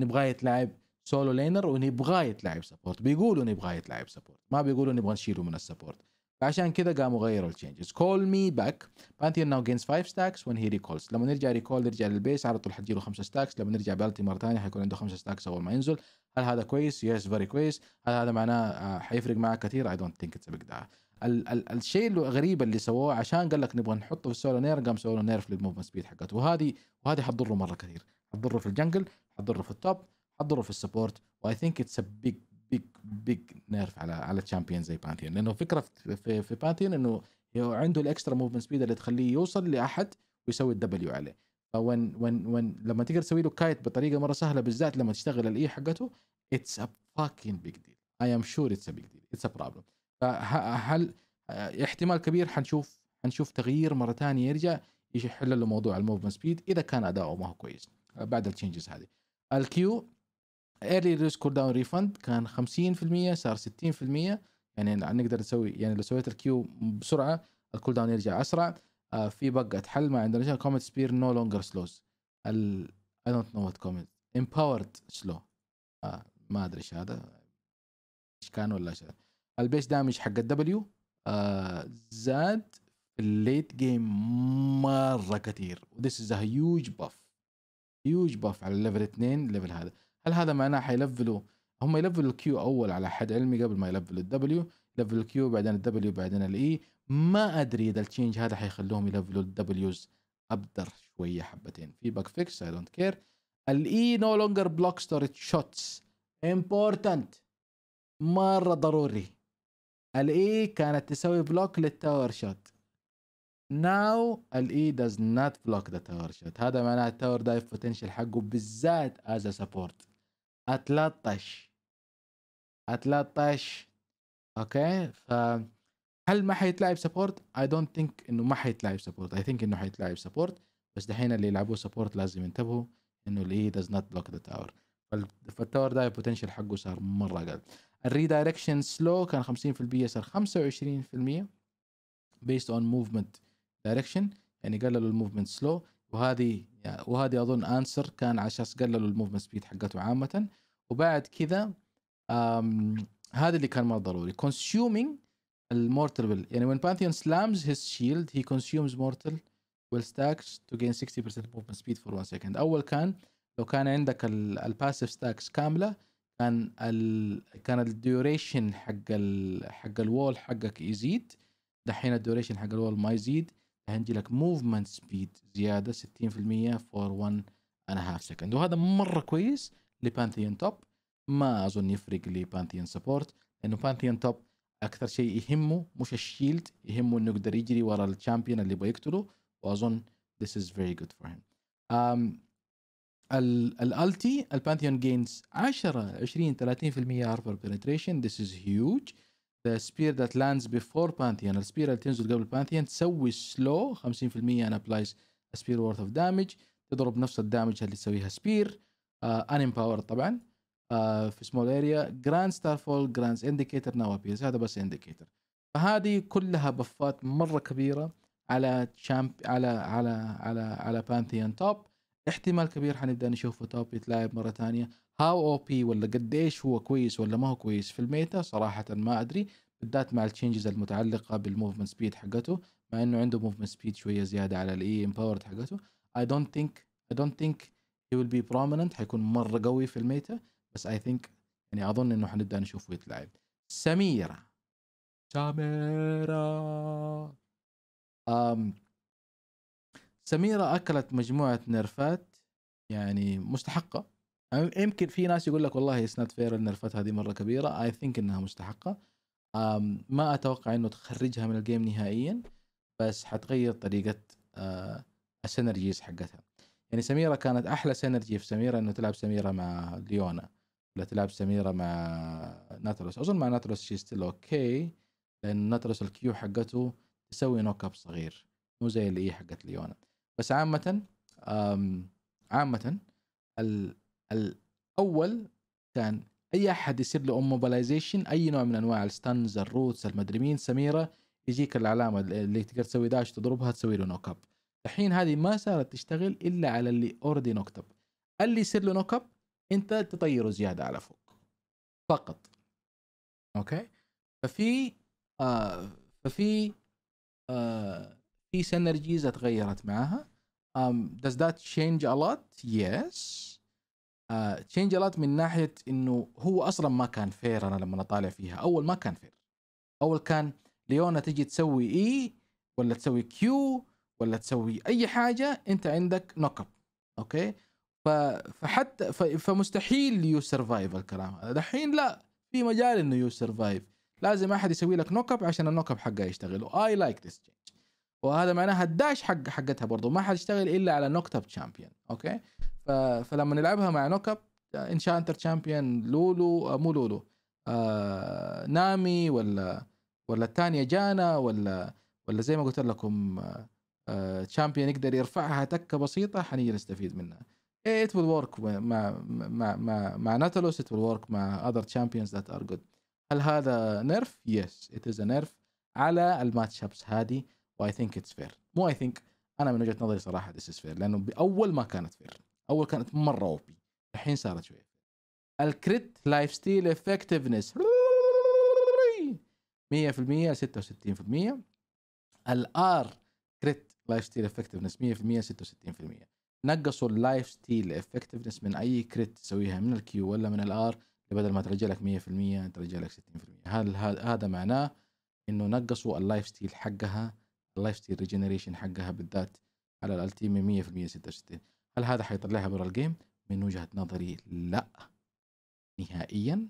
نبغى يتلعب سولو لينر ونبغى يتلعب سبورت بيقولوا نبغى يتلعب سبورت ما بيقولوا نبغى نشيله من السبورت فعشان كذا قاموا غيروا التشينجز كول مي باك بانثيون ناو جينز 5 ستاكس وين هي ريكولز لما نرجع ريكول نرجع للبيس على طول حتجيله 5 ستاكس لما نرجع بالتي مره ثانيه حيكون عنده 5 ستاكس اول ما ينزل هل هذا كويس؟ يس فيري كويس هل هذا معناه آه، حيفرق معاه كثير؟ اي دونت ثينك اتس بيج ال- ال- الشيء الغريب اللي سووه عشان قال لك نبغى نحطه في السولونير قام سووا في للموفمنت سبيد حقته وهذه وهذه حتضره مره كثير حتضره في الجنجل حتضره في التوب حتضره في السبورت واي ثينك اتس بيج بيج بيج نيرف على على تشامبيون زي بانثيون لانه فكره في, في, في بانثيون انه عنده الاكسترا موفمنت سبيد اللي تخليه يوصل لاحد ويسوي الدبليو عليه فوين وين وين لما تقدر تسوي له كايت بطريقه مره سهله بالذات لما تشتغل الاي e حقته اتس ا فاكين بيج ديل اي ام شور اتس ا بيج ديل اتس ا بروبلم فهل احتمال كبير حنشوف حنشوف تغيير مره ثانيه يرجع يحل له موضوع الموفمنت سبيد اذا كان اداؤه ما هو كويس بعد التشنجز هذه الكيو ايرلي ريسك كول داون ريفند كان 50% صار 60% يعني نقدر نسوي يعني لو سويت الكيو بسرعه الكول داون يرجع اسرع آه، في بق اتحل ما عندنا شيء كومنت سبير نو لونجر سلوز ال اي دونت نو وات كومنت امباورد سلو ما ادري ايش هذا ايش كان ولا ايش البيس دامج حق الدبليو آه زاد في الليت جيم مره كثير وذس از هيوج باف هيوج باف على ليفل 2 الليفل هذا هل هذا معناه حيلفلوا هم يلفلوا الكيو اول على حد علمي قبل ما يلفلوا الدبليو لفلوا الكيو بعدين الدبليو بعدين الاي e. ما ادري اذا التشينج هذا حيخلوهم يلفلوا الدبليوز ابدر شويه حبتين في باك فيكس اي دونت كير الاي نو لونجر بلوك ستوري شوتس امبورتنت مره ضروري الاي e كانت تسوي بلوك للتاور شوت ناو الاي داز نوت بلوك ذا تاور شوت هذا معناه التاور دايف بوتنشل حقه بالذات از سبورت اتلطش اتلطش اوكي ف هل ما حيتلعب سبورت؟ اي دونت ثينك انه ما حيتلعب سبورت، اي ثينك انه حيتلعب سبورت بس دحين اللي يلعبوا سبورت لازم ينتبهوا انه الاي داز نوت بلوك ذا تاور فالتاور دايف بوتنشل حقه صار مره قليل الريدايركشن سلو كان 50% صار 25% بيست اون موفمنت دايركشن يعني قللوا الموفمنت سلو وهذه وهذه اظن انسر كان على اساس قللوا الموفمنت سبيد حقته عامه وبعد كذا هذا اللي كان مره ضروري consuming المورتال ويل يعني when Pantheon slams his shield he consumes mortal will stacks to gain 60% movement speed for one second اول كان لو كان عندك الباسيف ستاكس كامله كان ال... كان الديوريشن حق ال... حق الوول حقك يزيد دحين الديوريشن حق الوول ما يزيد هنجي لك موفمنت سبيد زياده 60% فور 1 اند هاف سكند وهذا مره كويس لبانثيون توب ما اظن يفرق لبانثيون سبورت لانه بانثيون توب اكثر شيء يهمه مش الشيلد يهمه انه يقدر يجري ورا الشامبيون اللي يبغى يقتله واظن this is very good for him um, الالتي البانثيون جينز 10 20 30% اربر بنتريشن ذس از هيوج ذا سبير ذات لاندز بيفور بانثيون السبير اللي تنزل قبل بانثيون تسوي سلو 50% ان ابلايز سبير وورث اوف دامج تضرب نفس الدامج اللي تسويها سبير ان امباور طبعا uh, في سمول اريا جراند ستار فول جراند انديكيتر ناو ابيز هذا بس انديكيتر فهذه كلها بفات مره كبيره على تشامب على على على, على بانثيون توب احتمال كبير حنبدا نشوفه توب يتلاعب مره ثانيه هاو او بي ولا قديش هو كويس ولا ما هو كويس في الميتا صراحه ما ادري بالذات مع التشينجز المتعلقه بالموفمنت سبيد حقته مع انه عنده موفمنت سبيد شويه زياده على الاي امباورد e حقته اي دونت ثينك اي دونت ثينك هي ويل بي بروميننت حيكون مره قوي في الميتا بس اي ثينك يعني اظن انه حنبدا نشوفه يتلعب سميره سميره أم سميرة أكلت مجموعة نرفات يعني مستحقة يمكن في ناس يقول لك والله سنات فير النرفات هذه مرة كبيرة أي ثينك إنها مستحقة ما أتوقع إنه تخرجها من الجيم نهائيا بس حتغير طريقة آه، السينرجيز حقتها يعني سميرة كانت أحلى سينرجي في سميرة إنه تلعب سميرة مع ليونا ولا تلعب سميرة مع ناتروس أظن مع ناتروس شي ستيل أوكي لأن ناتروس الكيو حقته تسوي نوك أب صغير مو زي اللي هي e حقت ليونا بس عامة عامة الاول كان اي احد يصير له موبلايزيشن اي نوع من انواع الستنز الروتس المدري مين سميره يجيك العلامه اللي تقدر تسوي داش تضربها تسوي له نوك اب الحين هذه ما صارت تشتغل الا على اللي اوريدي نوك اب اللي يصير له نوك اب انت تطيره زياده على فوق فقط اوكي ففي آه ففي آه في سينرجيز اتغيرت معاها um, does that change a lot yes uh, change a lot من ناحيه انه هو اصلا ما كان فير انا لما اطالع فيها اول ما كان فير اول كان ليونا تجي تسوي اي e ولا تسوي كيو ولا تسوي اي حاجه انت عندك نوك اب اوكي فحتى فمستحيل يو سرفايف الكلام هذا دحين لا في مجال انه يو سرفايف لازم احد يسوي لك نوك اب عشان النوك اب حقه يشتغل اي لايك ذس تشينج وهذا معناها الداش حق حقتها برضه ما حتشتغل الا على نوك اب تشامبيون اوكي فلما نلعبها مع نوك اب انشانتر تشامبيون لولو آه، مو لولو آه... نامي ولا ولا الثانيه جانا ولا ولا زي ما قلت لكم آه... تشامبيون آه، يقدر يرفعها تكه بسيطه حنيجي نستفيد منها ات ويل ورك مع مع مع مع ناتالوس ات ويل ورك مع اذر تشامبيونز ذات ار جود هل هذا نيرف؟ يس ات از نيرف على الماتش ابس هذه واي ثينك اتس فير مو اي ثينك انا من وجهه نظري صراحه ذس از فير لانه باول ما كانت فير اول كانت مره اوبي الحين صارت شويه الكريت لايف ستيل افكتفنس 100% 66% الار كريت لايف ستيل افكتفنس 100% 66% نقصوا اللايف ستيل افكتفنس من اي كريت تسويها من الكيو ولا من الار بدل ما ترجع لك 100% ترجع لك 60% هل هذا معناه انه نقصوا اللايف ستيل حقها اللايف ستيل ريجنريشن حقها بالذات على الالتيمي 100% 66 هل هذا حيطلعها برا الجيم من وجهه نظري لا نهائيا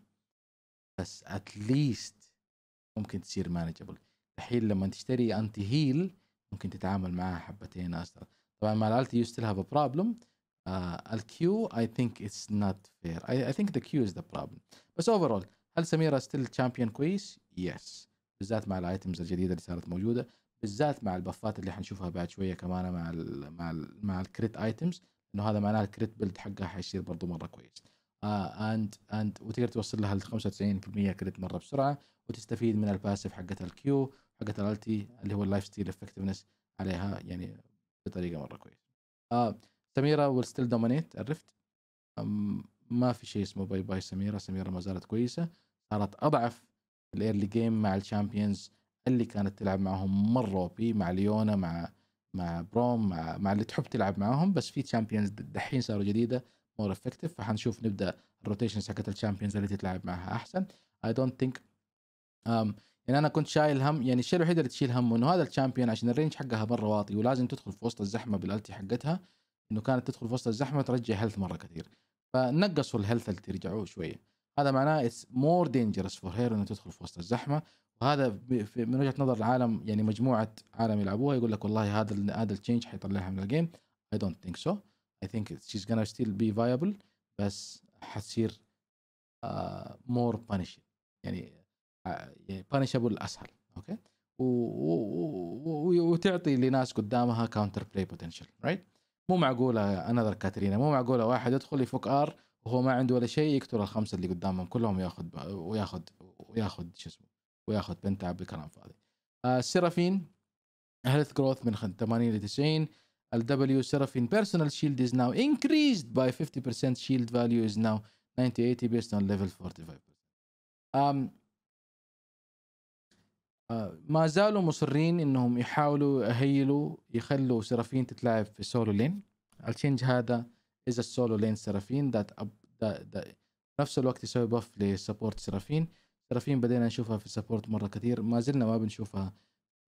بس اتليست ممكن تصير مانجبل الحين لما تشتري انتي هيل ممكن تتعامل معاها حبتين اسرع طبعا مع الالتي يو ستيل هاف بروبلم الكيو اي ثينك اتس نوت فير اي ثينك ذا كيو از ذا بروبلم بس اوفرول هل سميره ستيل تشامبيون كويس؟ يس بالذات مع الايتمز الجديده اللي صارت موجوده بالذات مع البفات اللي حنشوفها بعد شويه كمان مع الـ مع الـ مع الكريت ايتمز انه هذا معناه الكريت بيلد حقها حيصير برضه مره كويس اند uh, اند وتقدر توصل لها ل 95% كريت مره بسرعه وتستفيد من الباسف حقت الكيو حقت الالتي اللي هو اللايف ستيل افكتفنس عليها يعني بطريقه مره كويسه آه، uh, سميره ستيل دومينيت عرفت ما في شيء اسمه باي باي سميره سميره ما زالت كويسه صارت اضعف الايرلي جيم مع الشامبيونز اللي كانت تلعب معاهم مره وبي مع ليونا مع مع بروم مع مع اللي تحب تلعب معاهم بس في تشامبيونز دحين صاروا جديده مور افكتيف فحنشوف نبدا الروتيشن حقت الشامبيونز اللي تتلعب معها احسن اي دونت ثينك يعني انا كنت شايل هم يعني الشيء الوحيد اللي تشيل همه انه هذا الشامبيون عشان الرينج حقها مره واطي ولازم تدخل في وسط الزحمه بالالتي حقتها انه كانت تدخل في وسط الزحمه ترجع هيلث مره كثير فنقصوا الهيلث اللي ترجعوه شويه هذا معناه اتس مور دينجرس فور هير انه تدخل في وسط الزحمه وهذا من وجهه نظر العالم يعني مجموعه عالم يلعبوها يقول لك والله هذا هذا التشينج حيطلعها من الجيم اي دونت ثينك سو اي ثينك شيز gonna ستيل بي فايبل بس حتصير مور آه، بانشنج يعني بانشبل آه، يعني اسهل اوكي وتعطي لناس قدامها كاونتر بلاي بوتنشل رايت مو معقوله انذر كاترينا مو معقوله واحد يدخل يفك ار وهو ما عنده ولا شيء يقتل الخمسه اللي قدامهم كلهم ياخذ وياخذ وياخذ شو اسمه وياخذ عبد بكلام فاضي السيرافين هيلث جروث من 80 ل 90 الدبليو سيرافين بيرسونال شيلد از ناو انكريزد باي 50% شيلد فاليو از ناو 80 بيست اون ليفل 45% um, آه، ما زالوا مصرين انهم يحاولوا يهيلوا يخلوا سرافين تتلعب في سولو لين التشينج هذا از سولو لين سرافين ذات نفس الوقت يسوي بف لسبورت سرافين سرافين بدينا نشوفها في سبورت مره كثير ما زلنا ما بنشوفها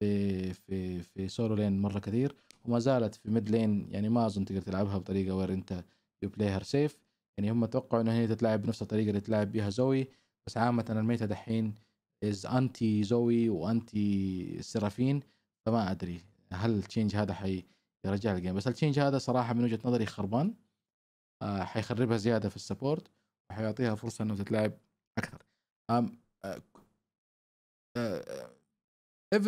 في في في سولو لين مره كثير وما زالت في ميد لين يعني ما اظن تقدر تلعبها بطريقه وير انت يو بلاي هير سيف يعني هم توقعوا انها هي تتلعب بنفس الطريقه اللي تلعب بها زوي بس عامه الميتا دحين از انتي زوي وانتي سرافين فما ادري هل التشينج هذا حي يرجع الجيم بس التشينج هذا صراحه من وجهه نظري خربان آه، حيخربها زياده في السبورت وحيعطيها فرصه انه تتلعب اكثر ايفري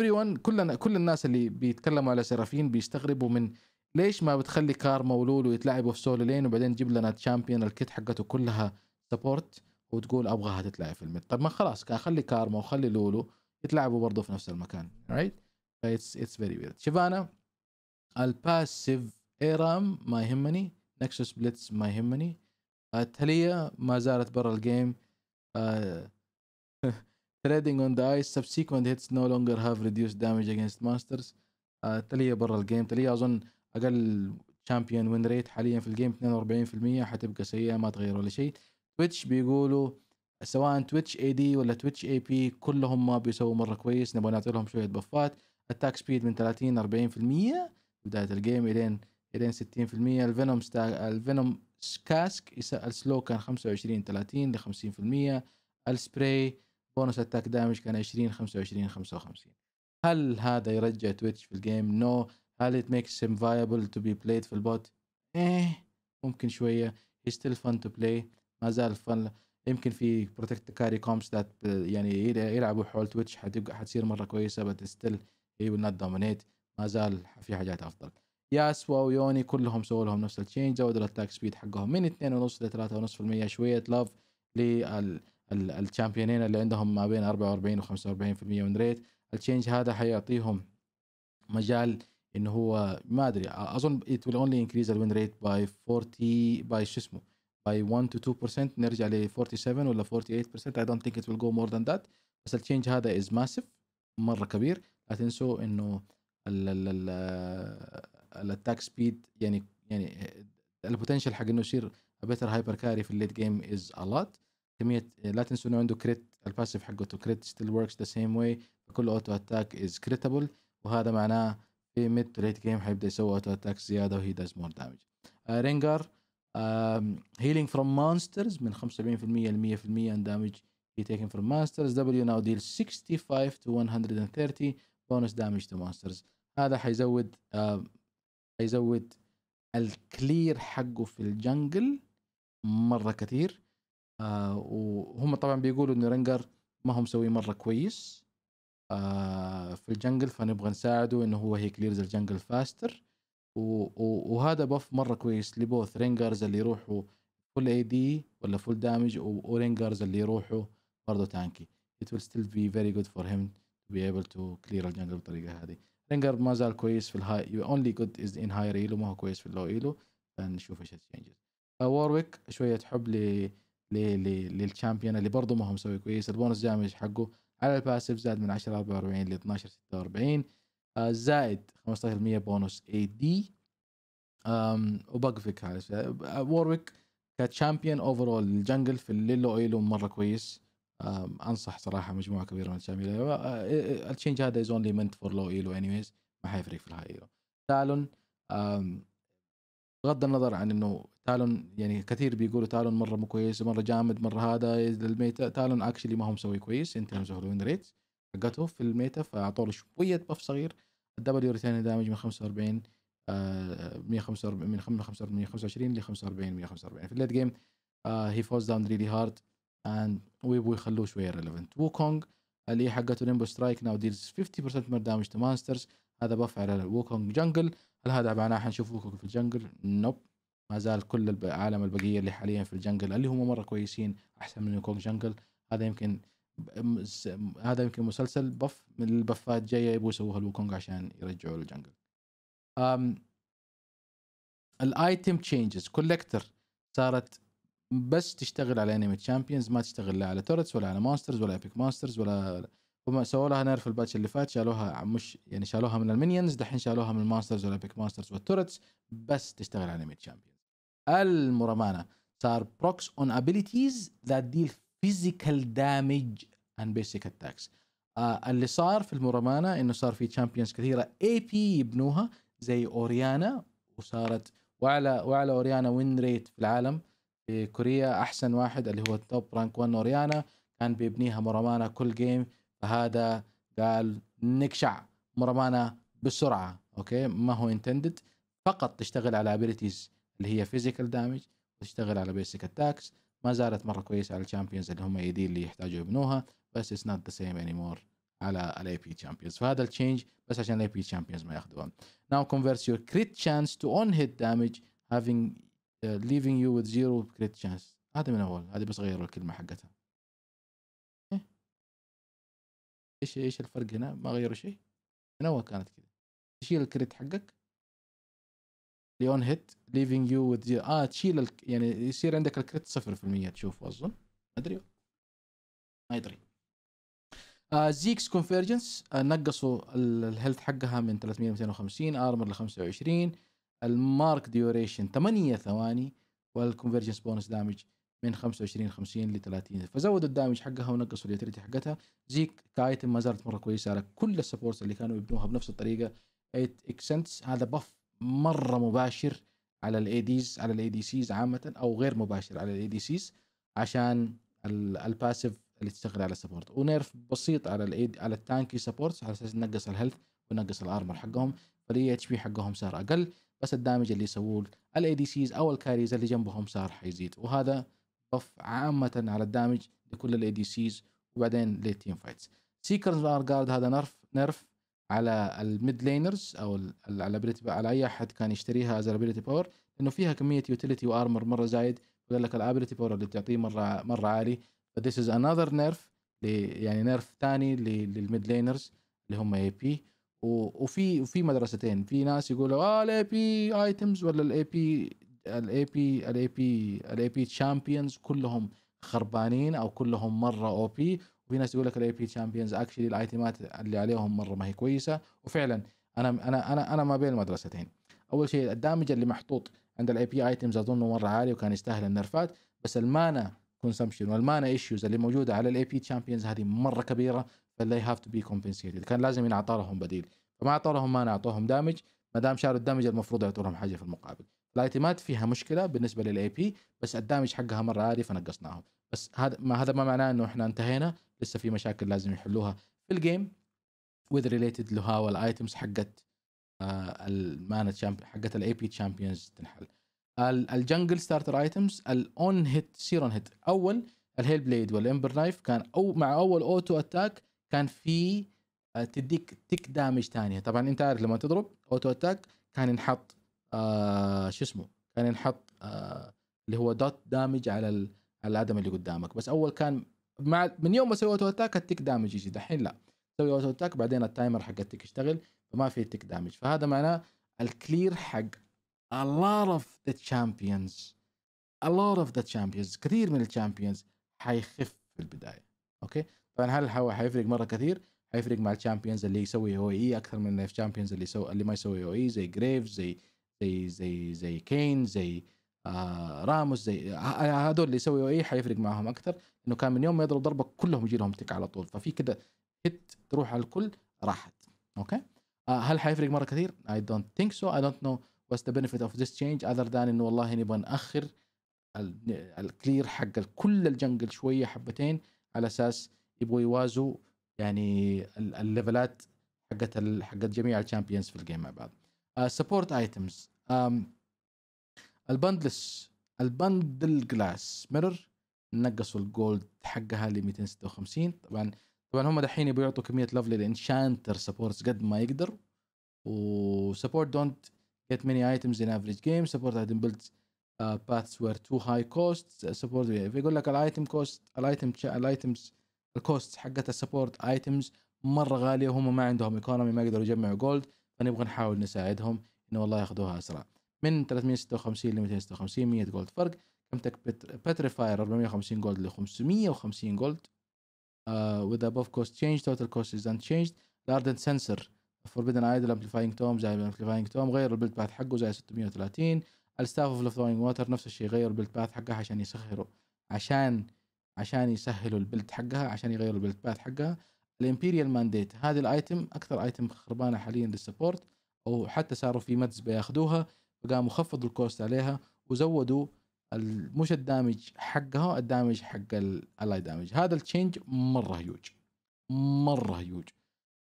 آه، ون آه، آه، كلنا كل الناس اللي بيتكلموا على سرافين بيستغربوا من ليش ما بتخلي كار ولولو ويتلعبوا في سولو لين وبعدين تجيب لنا تشامبيون الكيت حقته كلها سبورت وتقول ابغاها تتلعب في الميد طب ما خلاص خلي كارما وخلي لولو يتلعبوا برضه في نفس المكان رايت فايتس اتس فيري ويرد شيفانا الباسيف ايرام ما يهمني نكسس بليتس ما يهمني التالية ما زالت برا الجيم تريدنج اون ذا ايس سبسيكونت هيتس نو لونجر هاف ريديوس دامج اجينست ماسترز تلية برا الجيم تلية اظن اقل شامبيون وين ريت حاليا في الجيم 42% حتبقى سيئه ما تغير ولا شيء تويتش بيقولوا سواء تويتش اي دي ولا تويتش اي بي كلهم ما بيسووا مره كويس نبغى نعطي لهم شويه بفات اتاك سبيد من 30 40% بدايه الجيم الين الين 60% الفينوم ستا... الفينوم كاسك السلو كان 25 30 ل 50% السبراي بونس اتاك دامج كان 20 25 55 هل هذا يرجع تويتش في الجيم؟ نو هل ات ميكس هيم فايبل تو بي بلايد في البوت؟ ايه ممكن شويه هي ستيل فن تو بلاي ما زال فن يمكن في بروتكت كاري كومبس ذات يعني يلعبوا حول تويتش حتبقى حتصير مره كويسه بس ستيل هي ويل نوت دومينيت ما زال في حاجات افضل ياسوا ويوني كلهم سووا لهم نفس التشينج زودوا الاتاك سبيد حقهم من 2.5 ل 3.5% شويه لاف لل الشامبيونين اللي عندهم ما بين 44 و 45% من ريت التشينج هذا حيعطيهم مجال انه هو ما ادري اظن it will only increase the win rate by 40 by شو اسمه by 1 to 2% نرجع ل 47 ولا 48% I don't think it will go more than that بس التشينج هذا is massive مره كبير لا تنسوا انه الاتاك سبيد يعني يعني البوتنشال حق انه يصير بيتر هايبر كاري في الليت جيم از ا لوت كميه لا تنسوا انه عنده كريت الباسيف حقته كريت ستيل وركس ذا سيم واي فكل اوتو اتاك از كريتابل وهذا معناه في ميد تو ليت جيم حيبدا يسوي اوتو اتاك زياده وهي داز مور دامج رينجر هيلينج فروم مونسترز من 75% ل 100% ان دامج هي تيكن فروم مونسترز دبليو ناو ديل 65 تو 130 بونس دامج تو مونسترز هذا حيزود uh, حيزود الكلير حقه في الجنجل مره كثير آه وهم طبعا بيقولوا ان رينجر ما هم مسوي مره كويس آه في الجنجل فنبغى نساعده انه هو هي كليرز الجنجل فاستر وهذا بف مره كويس لبوث رينجرز اللي يروحوا فول اي دي ولا فول دامج ورينجرز اللي يروحوا برضه تانكي it will still be very good for him to be able to clear الجنجل بالطريقه هذه رينجر ما زال كويس في الهاي only good is in higher elo ما هو كويس في اللو ايلو فنشوف ايش changes آه، وورويك شويه حب ل للشامبيون اللي برضه ما هو مسوي كويس البونص دامج حقه على الباسيف زاد من 10 44 ل 12 46 آه، زائد 15% بونص اي دي وبقفك هذا ووريك كشامبيون اوفرول الجنجل في الليلو ايلو مره كويس انصح صراحه مجموعه كبيره من الشامبيون التشينج آه، آه، هذا از اونلي منت فور لو ايلو انيويز ما حيفرق في الهاي ايلو تالون بغض النظر عن انه تالون يعني كثير بيقولوا تالون مره مو كويس مره جامد مره هذا الميتا تالون اكشلي ما هو مسوي كويس انت ترمز اوف الوين ريت حقته في الميتا فاعطوا له شويه بف صغير الدبليو ريتين دامج من 45 آه 145 من 125 ل 45 145 في الليت جيم آه، هي فوز داون ريلي هارد اند ويبغوا يخلوه شويه ريليفنت وو كونج اللي حقته نيمبو سترايك ناو ديلز 50% من دامج تو مانسترز هذا بف على وو كونج جنجل هل هذا معناه حنشوف وو كونج في الجنجل؟ نوب nope. ما زال كل العالم البقيه اللي حاليا في الجنجل اللي هم مره كويسين احسن من كونج جنجل هذا يمكن هذا يمكن مسلسل بف من البفات جايه يبغوا يسووها الوكونج عشان يرجعوا للجنجل أم الايتم تشينجز كولكتر صارت بس تشتغل على انمي تشامبيونز ما تشتغل لا على تورتس ولا على مونسترز ولا ايبك مونسترز ولا هم سووا لها نيرف الباتش اللي فات شالوها مش يعني شالوها من المينيونز دحين شالوها من المونسترز والايبك مونسترز والتورتس بس تشتغل على انمي تشامبيونز المرمانة صار بروكس اون ابيليتيز ذات ديل فيزيكال دامج ان بيسك اتاكس اللي صار في المرمانة انه صار في تشامبيونز كثيرة اي بي يبنوها زي اوريانا وصارت وعلى وعلى اوريانا وين ريت في العالم في كوريا احسن واحد اللي هو التوب رانك 1 اوريانا كان بيبنيها مرمانة كل جيم فهذا قال نكشع مرمانة بسرعه اوكي ما هو انتندد فقط تشتغل على ابيلتيز اللي هي فيزيكال دامج وتشتغل على بيسك اتاكس ما زالت مره كويسه على الشامبيونز اللي هم اي دي اللي يحتاجوا يبنوها بس اتس نوت ذا سيم اني مور على الاي بي تشامبيونز فهذا التشينج بس عشان الاي بي تشامبيونز ما ياخذوها ناو converts your crit chance to اون hit damage هافينج ليفينج uh, leaving you with zero شانس chance هذا من اول هذه بس غيروا الكلمه حقتها إيه؟ ايش ايش الفرق هنا ما غيروا شيء من اول كانت كذا تشيل الكريت حقك ليون هيت ليفينج يو وذ اه تشيل الك... يعني يصير عندك الكريت 0% تشوفه اظن ما ادري ما ادري آه زيكس كونفيرجنس آه نقصوا الهيلث حقها من 300 250 ارمر ل 25 المارك ديوريشن 8 ثواني والكونفيرجنس بونس دامج من 25 50 ل 30 فزودوا الدامج حقها ونقصوا اليوتيليتي حقتها زيك كايتم ما زالت مره كويسه على كل السبورتس اللي كانوا يبنوها بنفس الطريقه 8 اكسنتس هذا بف مره مباشر على الاي ديز على الاي دي سيز عامه او غير مباشر على الاي دي سيز عشان الباسيف اللي تشتغل على السبورت ونيرف بسيط على الـ على التانكي سبورتس على اساس ينقص الهيلث ونقص الارمر حقهم فالاي اتش e بي حقهم صار اقل بس الدامج اللي يسووه الاي دي سيز او الكاريز اللي جنبهم صار حيزيد وهذا بف عامه على الدامج لكل الاي دي سيز وبعدين للتيم فايتس سيكرز ار جارد هذا نرف نرف على الميد لينرز او الابيلتي على اي احد كان يشتريها از ابيلتي باور انه فيها كميه يوتيليتي وارمر مره زايد يقول لك الابيلتي باور اللي بتعطيه مره مره عالي فذيس از انذر نيرف يعني نيرف ثاني للميد لينرز اللي هم اي بي وفي وفي مدرستين في ناس يقولوا اه الاي بي ايتمز ولا الاي بي الاي بي الاي بي الاي بي تشامبيونز كلهم خربانين او كلهم مره او بي وفي ناس يقول لك الاي بي تشامبيونز اكشلي الايتمات اللي عليهم مره ما هي كويسه وفعلا انا انا انا انا ما بين المدرستين اول شيء الدامج اللي محطوط عند الاي بي ايتمز اظنه مره عالي وكان يستاهل النرفات بس المانا كونسمشن والمانا ايشوز اللي موجوده على الاي بي تشامبيونز هذه مره كبيره فاللي هاف تو بي كومبنسيتد كان لازم ينعطى لهم بديل فما اعطوا لهم مانا اعطوهم دامج ما دام شالوا الدمج المفروض يعطوا لهم حاجه في المقابل الايتمات فيها مشكله بالنسبه للاي بي بس الدامج حقها مره عالي فنقصناهم بس هذا ما هذا ما معناه انه احنا انتهينا لسه في مشاكل لازم يحلوها في الجيم وذ ريليتد لها والايتمز حقت آه المانا حقت الاي بي تشامبيونز تنحل الجنجل ستارتر ايتمز الاون هيت سيرون هيت اول الهيل بليد والامبر نايف كان او مع اول اوتو اتاك كان في آه، تديك تك دامج ثانيه طبعا انت عارف لما تضرب اوتو اتاك كان ينحط آه، شو اسمه كان ينحط آه اللي هو دوت دامج على على الادم اللي قدامك بس اول كان مع من يوم ما سوي اوتو اتاك التيك دامج يجي دحين لا تسوي اوتو اتاك بعدين التايمر حق التيك يشتغل فما في تيك دامج فهذا معناه الكلير حق a lot of the champions a lot of the champions كثير من الشامبيونز حيخف في البدايه اوكي طبعا هل هو حيفرق مره كثير حيفرق مع الشامبيونز اللي يسوي هو اي e اكثر من الشامبيونز اللي يسوي اللي ما يسوي هو اي e، زي جريف زي زي زي زي كين زي آه راموس زي هذول اللي يسوي اي حيفرق معهم اكثر انه كان من يوم ما يضرب ضربه كلهم يجي لهم تك على طول ففي كذا هيت تروح على الكل راحت اوكي آه هل حيفرق مره كثير؟ اي دونت ثينك سو اي دونت نو واتس ذا بنفيت اوف ذيس تشينج اذر ذان انه والله نبغى ناخر الكلير حق كل الجنجل شويه حبتين على اساس يبغوا يوازوا يعني الليفلات حقت حقت جميع الشامبيونز في الجيم مع بعض. سبورت ايتمز البندلس البندل جلاس ميرور نقصوا الجولد حقها ل 256 طبعا طبعا هم دحين يبغوا يعطوا كميه لفلي لانشانتر سبورتس قد ما يقدر وسبورت دونت جيت many ايتمز ان افريج جيم سبورت item builds باثس وير تو هاي كوست سبورت uh, فيقول لك الايتم كوست الايتم الايتمز الكوست حقت السبورت ايتمز مره غاليه وهم ما عندهم ايكونومي ما يقدروا يجمعوا جولد فنبغى نحاول نساعدهم انه والله ياخذوها اسرع من 356 ل 256 100 جولد فرق كمتك باتريفاير 450 جولد ل 550 جولد وذا كوست تشينج توتال كوست از is unchanged الاردن سنسر فوربيدن ايدل امبليفاينج توم زي امبليفاينج توم غير البيلد باث حقه زي 630 الستاف اوف فلوينج ووتر نفس الشيء غيروا البيلد باث حقها عشان يسهلوا عشان عشان يسهلوا البيلد حقها عشان يغيروا البيلد باث حقها الامبيريال مانديت هذه الايتم اكثر ايتم خربانه حاليا للسبورت او حتى صاروا في مدز بياخذوها فقاموا خفضوا الكوست عليها وزودوا مش الدامج حقها الدامج حق الاي دامج هذا التشينج مره هيوج مره هيوج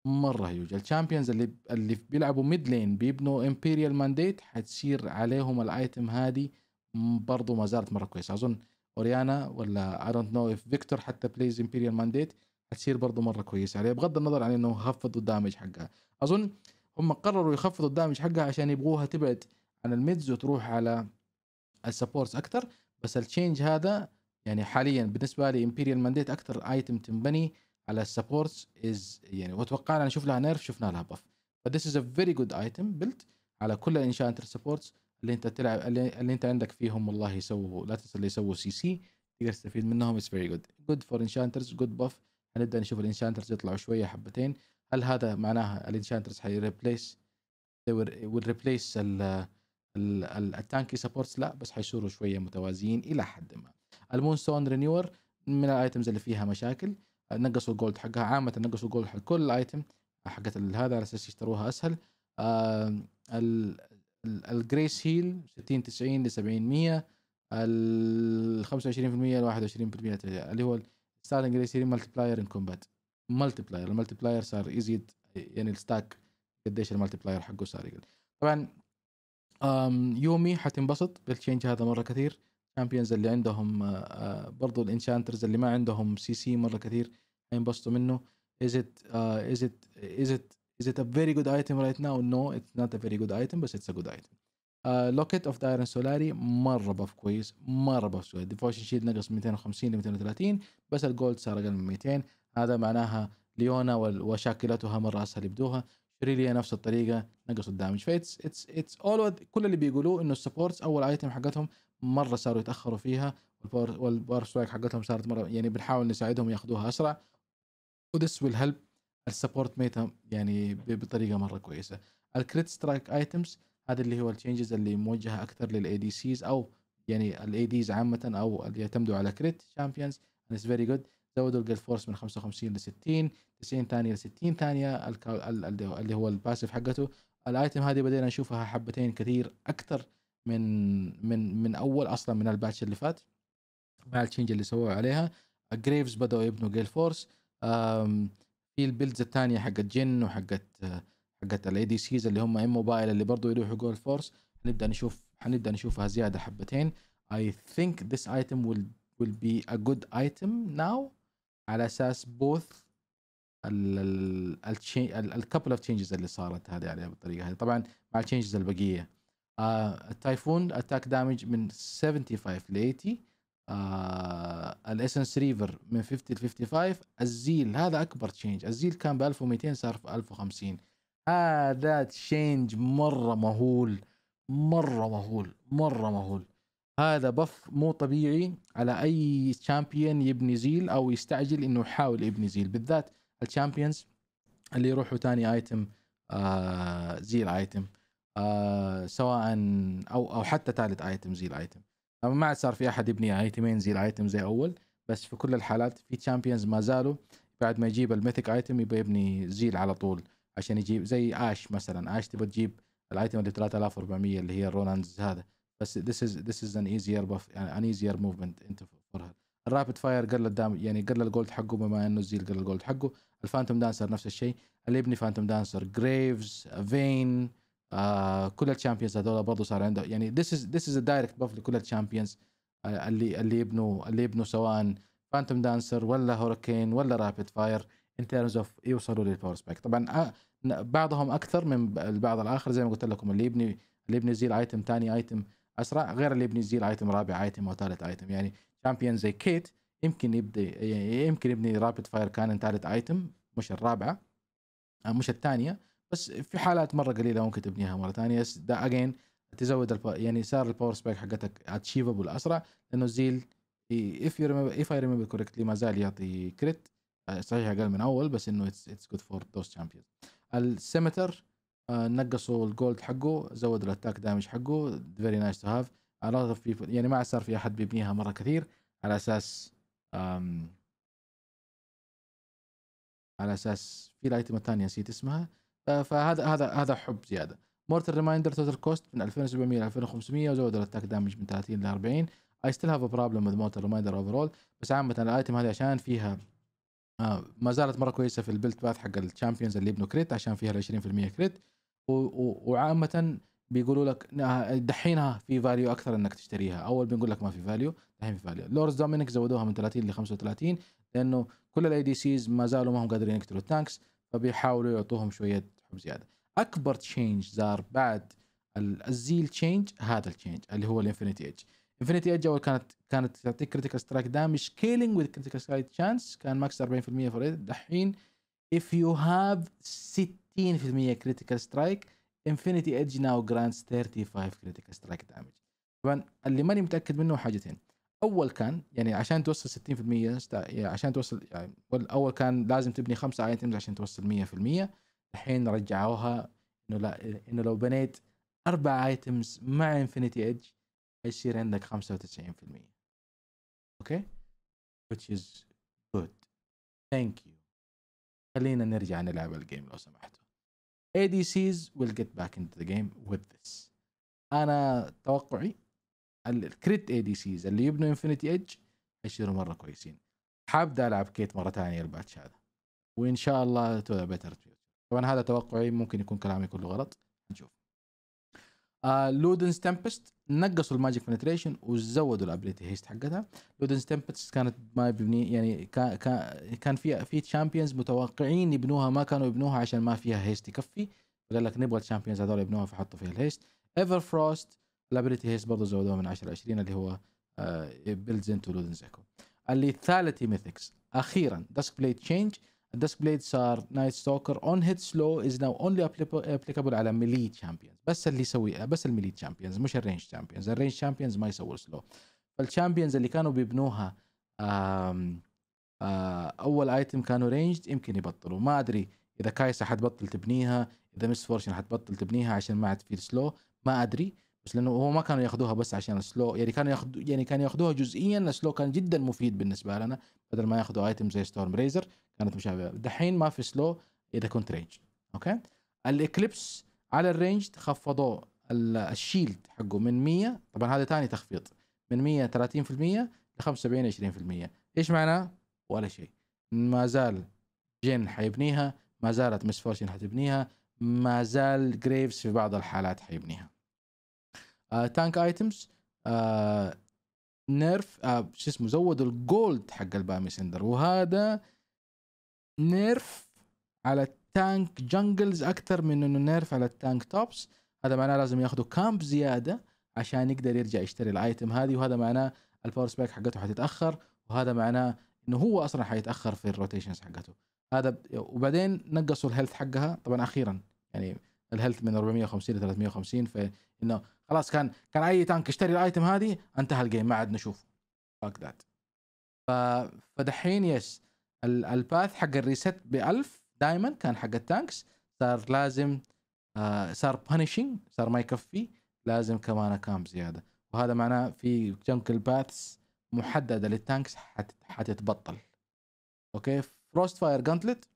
مره هيوج الشامبيونز اللي اللي بيلعبوا ميد لين بيبنوا امبيريال مانديت حتصير عليهم الايتم هذه برضو ما زالت مره كويسه اظن اوريانا ولا اي دونت نو اف فيكتور حتى بليز امبيريال مانديت هتصير برضه مره كويسه عليه بغض النظر عن انه خفضوا الدامج حقها اظن هم قرروا يخفضوا الدامج حقها عشان يبغوها تبعد عن الميدز وتروح على السبورتس اكثر بس التشينج هذا يعني حاليا بالنسبه لي امبيريال مانديت اكثر ايتم تنبني على السبورتس از يعني وتوقعنا نشوف لها نيرف شفنا لها بف فذس از ا فيري جود ايتم بلت على كل الانشانتر سبورتس اللي انت تلعب اللي, اللي انت عندك فيهم والله يسووا لا تنسى اللي يسووا سي سي تقدر تستفيد منهم اتس فيري جود جود فور انشانترز جود بف هنبدا نشوف الانشانترز يطلعوا شويه حبتين هل هذا معناها الانشانترز حيريبليس والريبليس التانكي سبورتس لا بس حيصيروا شويه متوازيين الى حد ما المون ستون رينيور من الايتمز اللي فيها مشاكل نقصوا الجولد حقها عامه نقصوا الجولد حق كل الايتم حقت هذا على اساس يشتروها اسهل الجريس هيل 60 90 ل 70 100 ال 25% ل 21% اللي هو صار انجليزي مالتي بلاير ان كومبات مالتي بلاير المالتي بلاير صار يزيد يعني الستاك قديش المالتي بلاير حقه صار يقل طبعا يومي حتنبسط بالتشينج هذا مره كثير الشامبيونز اللي عندهم آه، آه، برضو الانشانترز اللي ما عندهم سي سي مره كثير حينبسطوا منه is it uh, is it is it is it a very good item right now no it's not a very good item بس it's a good item لوكيت اوف دايرن سولاري مره بف كويس مره بف سويت ديفوشن شيلد نقص 250 ل 230 بس الجولد صار اقل من 200 هذا معناها ليونا وشاكلتها مره اسهل يبدوها شريليا نفس الطريقه نقصوا الدامج فايتس اتس اتس اول كل اللي بيقولوه انه السبورتس اول ايتم حقتهم مره صاروا يتاخروا فيها والباور سترايك حقتهم صارت مره يعني بنحاول نساعدهم ياخذوها اسرع وذس ويل هيلب السبورت ميتا يعني بطريقه مره كويسه الكريت سترايك ايتمز هذا اللي هو التشينجز اللي موجهه اكثر للاي دي سيز او يعني الاي ديز عامه او اللي يعتمدوا على كريت شامبيونز اتس فيري جود زودوا الجيل فورس من 55 ل 60 90 ثانيه ل 60 ثانيه اللي هو الباسف حقته الايتم هذه بدينا نشوفها حبتين كثير اكثر من من من اول اصلا من الباتش اللي فات مع التشينج اللي سووه عليها جريفز بداوا يبنوا جيل فورس في البيلدز الثانيه حقت جن وحقت حقت الاي دي سيز اللي هم ام موبايل اللي برضه يروحوا جول فورس هنبدا نشوف حنبدا نشوفها زياده حبتين I think this item will will be a good item now على اساس بوث الكابل اوف تشينجز اللي صارت هذه عليها بالطريقه هذه طبعا مع التشينجز البقيه آه، التايفون اتاك دامج من 75 ل 80 الاسنس ريفر من 50 ل 55 الزيل هذا اكبر تشينج الزيل كان ب 1200 صار في 1050 هذا تشينج مره مهول مره مهول مره مهول هذا بف مو طبيعي على اي شامبيون يبني زيل او يستعجل انه يحاول يبني زيل بالذات الشامبيونز اللي يروحوا تاني ايتم آه زيل ايتم آه سواء او او حتى ثالث ايتم زيل ايتم اما ما عاد صار في احد يبني ايتمين زيل ايتم زي اول بس في كل الحالات في تشامبيونز ما زالوا بعد ما يجيب الميثك ايتم يبغى يبني زيل على طول عشان يجيب زي اش مثلا اش تبغى تجيب الايتم اللي 3400 اللي هي الرولاندز هذا بس ذس از ذس از ان ايزير buff ان ايزير موفمنت انت فور الرابد فاير قل الدام يعني قل الجولد حقه بما انه الزيل قل الجولد حقه الفانتوم دانسر نفس الشيء اللي يبني فانتوم دانسر جريفز فين آه كل الشامبيونز هذول برضه صار عنده يعني ذس از ذس از دايركت بف لكل الشامبيونز آه، اللي اللي يبنوا اللي يبنوا سواء فانتوم دانسر ولا هوريكين ولا رابد فاير ان تيرمز اوف يوصلوا للباور سباك طبعا آه، بعضهم اكثر من البعض الاخر زي ما قلت لكم اللي يبني اللي يبني زيل ايتم ثاني ايتم اسرع غير اللي يبني زيل ايتم رابع ايتم وثالث ايتم يعني شامبيون زي كيت يمكن يبدا يمكن يبني رابد فاير كان ثالث ايتم مش الرابعه آه، مش الثانيه بس في حالات مره قليله ممكن تبنيها مره ثانيه ده اجين تزود الب... يعني صار الباور سبايك حقتك اتشيفبل اسرع لانه زيل اف يو اف اي ريمبر كوركتلي ما زال يعطي كريت آه، صحيح اقل من اول بس انه اتس جود فور ذوز شامبيونز السيمتر آه، نقصوا الجولد حقه زودوا الاتاك دامج حقه فيري نايس تو هاف يعني ما صار في احد بيبنيها مره كثير على اساس على اساس في الايتم الثانيه نسيت اسمها فهذا هذا هذا حب زياده مورتر ريمايندر توتال كوست من 2700 ل 2500 وزود الاتاك دامج من 30 ل 40 اي ستيل هاف ا بروبلم وذ مورتر ريمايندر اوفرول بس عامه الايتم هذه عشان فيها آه، ما زالت مره كويسه في البلت باث حق الشامبيونز اللي يبنوا كريت عشان فيها ال 20% كريت وعامه بيقولوا لك دحينها في فاليو اكثر انك تشتريها اول بنقول لك ما في فاليو دحين في فاليو لورز دومينيك زودوها من 30 ل 35 لانه كل الاي دي سيز ما زالوا ما هم قادرين يقتلوا التانكس فبيحاولوا يعطوهم شويه حب زياده اكبر تشينج صار بعد الزيل تشينج هذا التشينج اللي هو الانفينيتي ايدج انفنتي ايدج اول كانت كانت تعطيك كريتيكال سترايك دامج سكيلينج وذ كريتيكال سترايك تشانس كان ماكس 40% فور دحين if you have 60% كريتيكال سترايك انفنتي ايدج ناو grants 35 كريتيكال سترايك دامج طبعا اللي ماني متاكد منه حاجتين اول كان يعني عشان توصل 60% يعني عشان توصل يعني اول كان لازم تبني خمسة ايتمز عشان توصل 100% الحين رجعوها انه لا انه لو بنيت اربع ايتمز مع انفنتي ايدج حيصير عندك 95% اوكي which is good thank you خلينا نرجع نلعب الجيم لو سمحتوا ADCs will get back into the game with this انا توقعي الكريت ADCs اللي يبنوا انفينيتي ايدج حيصيروا مره كويسين حابدا العب كيت مره ثانيه الباتش هذا وان شاء الله تو بيتر طبعا هذا توقعي ممكن يكون كلامي كله غلط نشوف آه، لودنز تمبست نقصوا الماجيك بنتريشن وزودوا الابيليتي هيست حقتها لودنز تمبست كانت ما يبني يعني كان كان في في تشامبيونز متوقعين يبنوها ما كانوا يبنوها عشان ما فيها هيست يكفي قال لك نبغى الشامبيونز هذول يبنوها فحطوا فيها الهيست ايفر فروست الابيليتي هيست برضه زودوها من 10 ل 20 اللي هو بيلدز انتو لودنز ايكو اللي ثالثي ميثكس اخيرا داسك بليد تشينج الدسك صار نايت ستوكر اون هيت سلو از ناو اونلي ابليكابل على ميلي تشامبيونز بس اللي يسوي بس الميلي تشامبيونز مش الرينج تشامبيونز الرينج تشامبيونز ما يسووا سلو فالتشامبيونز اللي كانوا بيبنوها اول ايتم كانوا رينجد يمكن يبطلوا ما ادري اذا كايسا حتبطل تبنيها اذا مس فورشن حتبطل تبنيها عشان ما عاد في سلو ما ادري بس لانه هو ما كانوا ياخذوها بس عشان السلو يعني كانوا ياخذوا يعني كانوا ياخذوها جزئيا السلو كان جدا مفيد بالنسبه لنا بدل ما ياخذوا ايتم زي ستورم ريزر كانت مشابهه دحين ما في سلو اذا كنت رينج اوكي الاكليبس على الرينج خفضوه الشيلد حقه من 100 طبعا هذا ثاني تخفيض من 100 30% ل 75 20% ايش معناه؟ ولا شيء ما زال جين حيبنيها ما زالت مس فورشن حتبنيها ما زال جريفز في بعض الحالات حيبنيها تانك ايتمز نيرف شو اسمه زودوا الجولد حق البامي سندر وهذا نيرف على التانك جنجلز اكثر من انه نيرف على التانك توبس هذا معناه لازم ياخذوا كامب زياده عشان يقدر يرجع يشتري الايتم هذه وهذا معناه الباور سبايك حقته حتتاخر وهذا معناه انه هو اصلا حيتاخر في الروتيشنز حقته هذا وبعدين نقصوا الهيلث حقها طبعا اخيرا يعني الهيلث من 450 ل 350 فانه خلاص كان كان اي تانك يشتري الايتم هذه انتهى الجيم ما عاد نشوفه فاك ذات فدحين يس الباث حق الريست ب 1000 دائما كان حق التانكس صار لازم آه صار بانشنج صار ما يكفي لازم كمان كام زياده وهذا معناه في جنكل الباثس محدده للتانكس حت حتتبطل اوكي فروست فاير جانتلت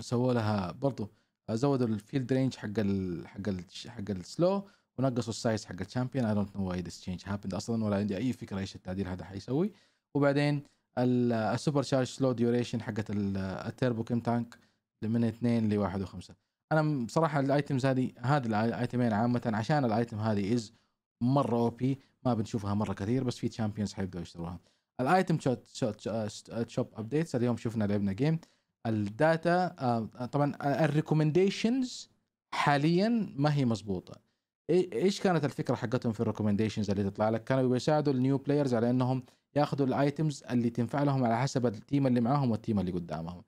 سووا لها برضو زودوا الفيلد رينج حق الـ حق الـ حق السلو ونقصوا السايز حق الشامبيون اي دونت نو واي ذس تشينج هابند اصلا ولا عندي اي فكره ايش التعديل هذا حيسوي وبعدين السوبر شارج سلو ديوريشن حقت التربو كم تانك من 2 ل 1 و5 انا بصراحه الايتمز هذه هذه الايتمين يعني عامه عشان الايتم هذه از مره او بي ما بنشوفها مره كثير بس في تشامبيونز حيبداوا يشتروها الايتم شوب ابديتس اليوم شفنا لعبنا جيم الداتا آه، آه، طبعا الريكومنديشنز حاليا ما هي مضبوطه ايش كانت الفكره حقتهم في الريكومنديشنز اللي تطلع لك كانوا بيساعدوا النيو بلايرز على انهم ياخذوا الايتمز اللي تنفع لهم على حسب التيم اللي معاهم والتيم اللي قدامهم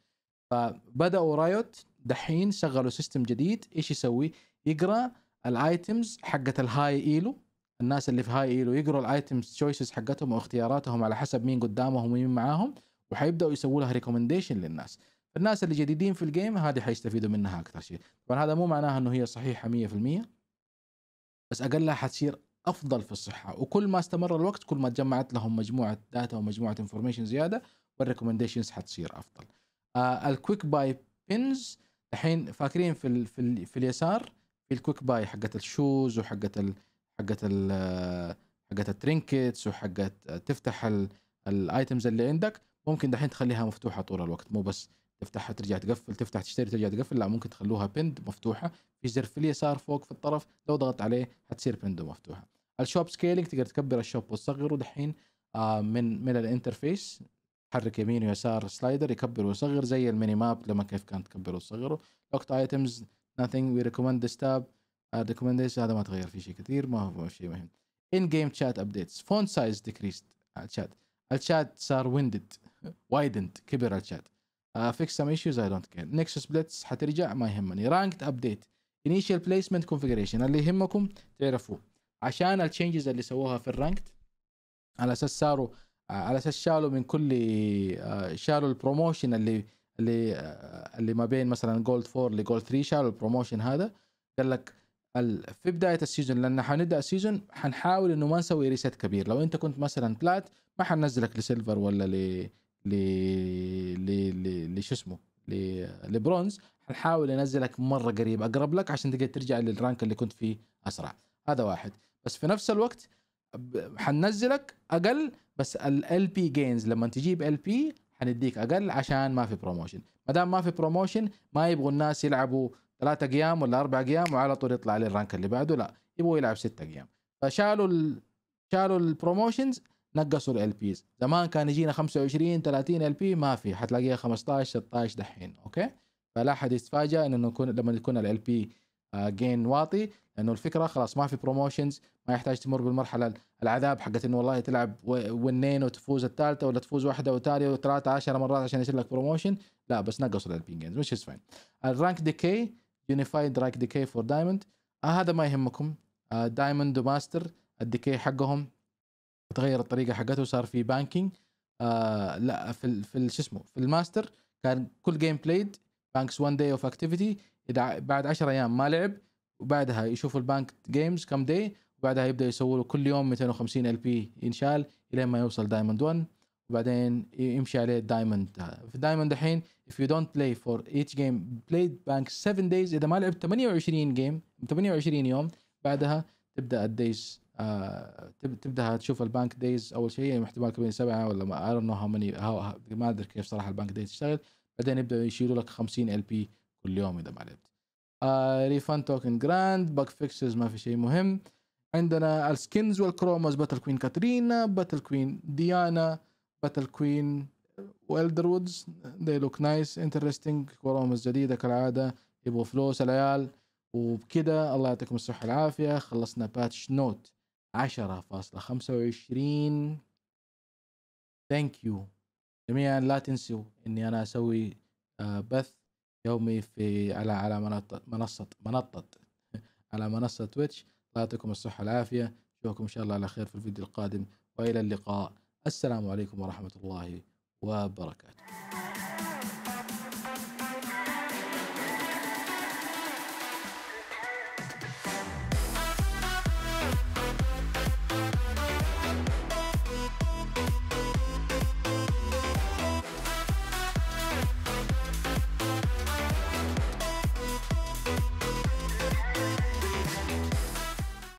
فبداوا رايوت دحين شغلوا سيستم جديد ايش يسوي يقرا الايتمز حقت الهاي ايلو الناس اللي في هاي ايلو يقروا الايتمز تشويسز حقتهم واختياراتهم على حسب مين قدامهم ومين معاهم وحيبداوا يسووا لها ريكومنديشن للناس الناس اللي جديدين في الجيم هذه حيستفيدوا منها اكثر شيء طبعا هذا مو معناها انه هي صحيحه 100% بس اقلها حتصير افضل في الصحه وكل ما استمر الوقت كل ما تجمعت لهم مجموعه داتا ومجموعه انفورميشن زياده والريكومنديشنز حتصير افضل آه الكويك باي بينز الحين فاكرين في الـ في, الـ في اليسار في الكويك باي حقت الشوز وحقت ال حقت حقت الترينكتس وحقت تفتح الايتمز اللي عندك ممكن دحين تخليها مفتوحه طول الوقت مو بس تفتحها ترجع تقفل تفتح تشتري ترجع تقفل لا ممكن تخلوها بند مفتوحه في زر في اليسار فوق في الطرف لو ضغطت عليه حتصير بند مفتوحه الشوب سكيلينج تقدر تكبر الشوب وتصغره دحين آه، من من الانترفيس تحرك يمين ويسار سلايدر يكبر ويصغر زي الميني ماب لما كيف كانت تكبر وتصغره لوكت ايتمز nothing we recommend this tab ريكومند آه، recommendation هذا ما تغير فيه شيء كثير ما هو شيء مهم in game chat updates font size decreased الشات الشات صار ويندد وايدند كبر الشات فيكس سم ايشوز اي دونت كير نكسس بليتس حترجع ما يهمني رانكد ابديت انيشال بليسمنت كونفجريشن اللي يهمكم تعرفوه عشان التشينجز اللي سووها في الرانكد على اساس صاروا uh, على اساس شالوا من كل uh, شالوا البروموشن اللي اللي uh, اللي ما بين مثلا جولد 4 لجولد 3 شالوا البروموشن هذا قال لك في بدايه السيزون لان حنبدا السيزون حنحاول انه ما نسوي ريست كبير لو انت كنت مثلا بلات ما حننزلك لسيلفر ولا ل ل ل شو اسمه لبرونز حنحاول انزلك مره قريب اقرب لك عشان تقدر ترجع للرانك اللي كنت فيه اسرع هذا واحد بس في نفس الوقت حننزلك اقل بس ال بي جينز لما تجيب ال بي حنديك اقل عشان ما في بروموشن ما دام ما في بروموشن ما يبغوا الناس يلعبوا ثلاثة ايام ولا اربع ايام وعلى طول يطلع للرانك اللي بعده لا يبغوا يلعب ستة ايام فشالوا ال... شالوا البروموشنز نقصوا ال بيز زمان كان يجينا 25 30 ال بي ما في حتلاقيها 15 16 دحين اوكي فلا حد يتفاجأ انه يكون لما يكون ال بي جين واطي لانه الفكره خلاص ما في بروموشنز ما يحتاج تمر بالمرحله العذاب حقت انه والله تلعب ونين وتفوز الثالثه ولا تفوز واحده وثانيه وثلاثه 10 مرات عشان يصير لك بروموشن لا بس نقصوا ال بي جينز مش فاين الرانك ديكي يونيفايد رانك ديكي فور دايموند هذا ما يهمكم دايموند آه، وماستر الديكي حقهم تغير الطريقه حقته صار في بانكينج آه لا في في شو اسمه في الماستر كان كل جيم بلايد بانكس 1 داي اوف اكتيفيتي اذا بعد 10 ايام ما لعب وبعدها يشوف البانك جيمز كم داي وبعدها يبدا يسوي له كل يوم 250 ال بي ينشال الين ما يوصل دايموند 1 وبعدين يمشي عليه الدايموند في دايموند الحين if you don't play for each game played bank 7 days اذا ما لعبت 28 جيم 28 يوم بعدها تبدا الدايز آه، تبدا تشوف البانك دايز اول شيء يعني احتمال كبير سبعه ولا ما اعرف هاو ماني ما ادري كيف صراحه البانك دايز تشتغل بعدين يبداوا يشيلوا لك 50 ال بي كل يوم اذا ما لعبت ريفان توكن جراند باك فيكسز ما في شيء مهم عندنا السكنز والكرومز باتل كوين كاترينا باتل كوين ديانا باتل كوين والدر وودز they look nice interesting كروموز جديدة كالعادة يبغوا فلوس العيال وبكده الله يعطيكم الصحة والعافية خلصنا باتش نوت عشرة فاصلة خمسة وعشرين ثانك يو جميعا لا تنسوا اني انا اسوي آه، بث يومي في على على منصة منطة على منصة تويتش الله يعطيكم الصحة والعافية نشوفكم ان شاء الله على خير في الفيديو القادم والى اللقاء السلام عليكم ورحمة الله وبركاته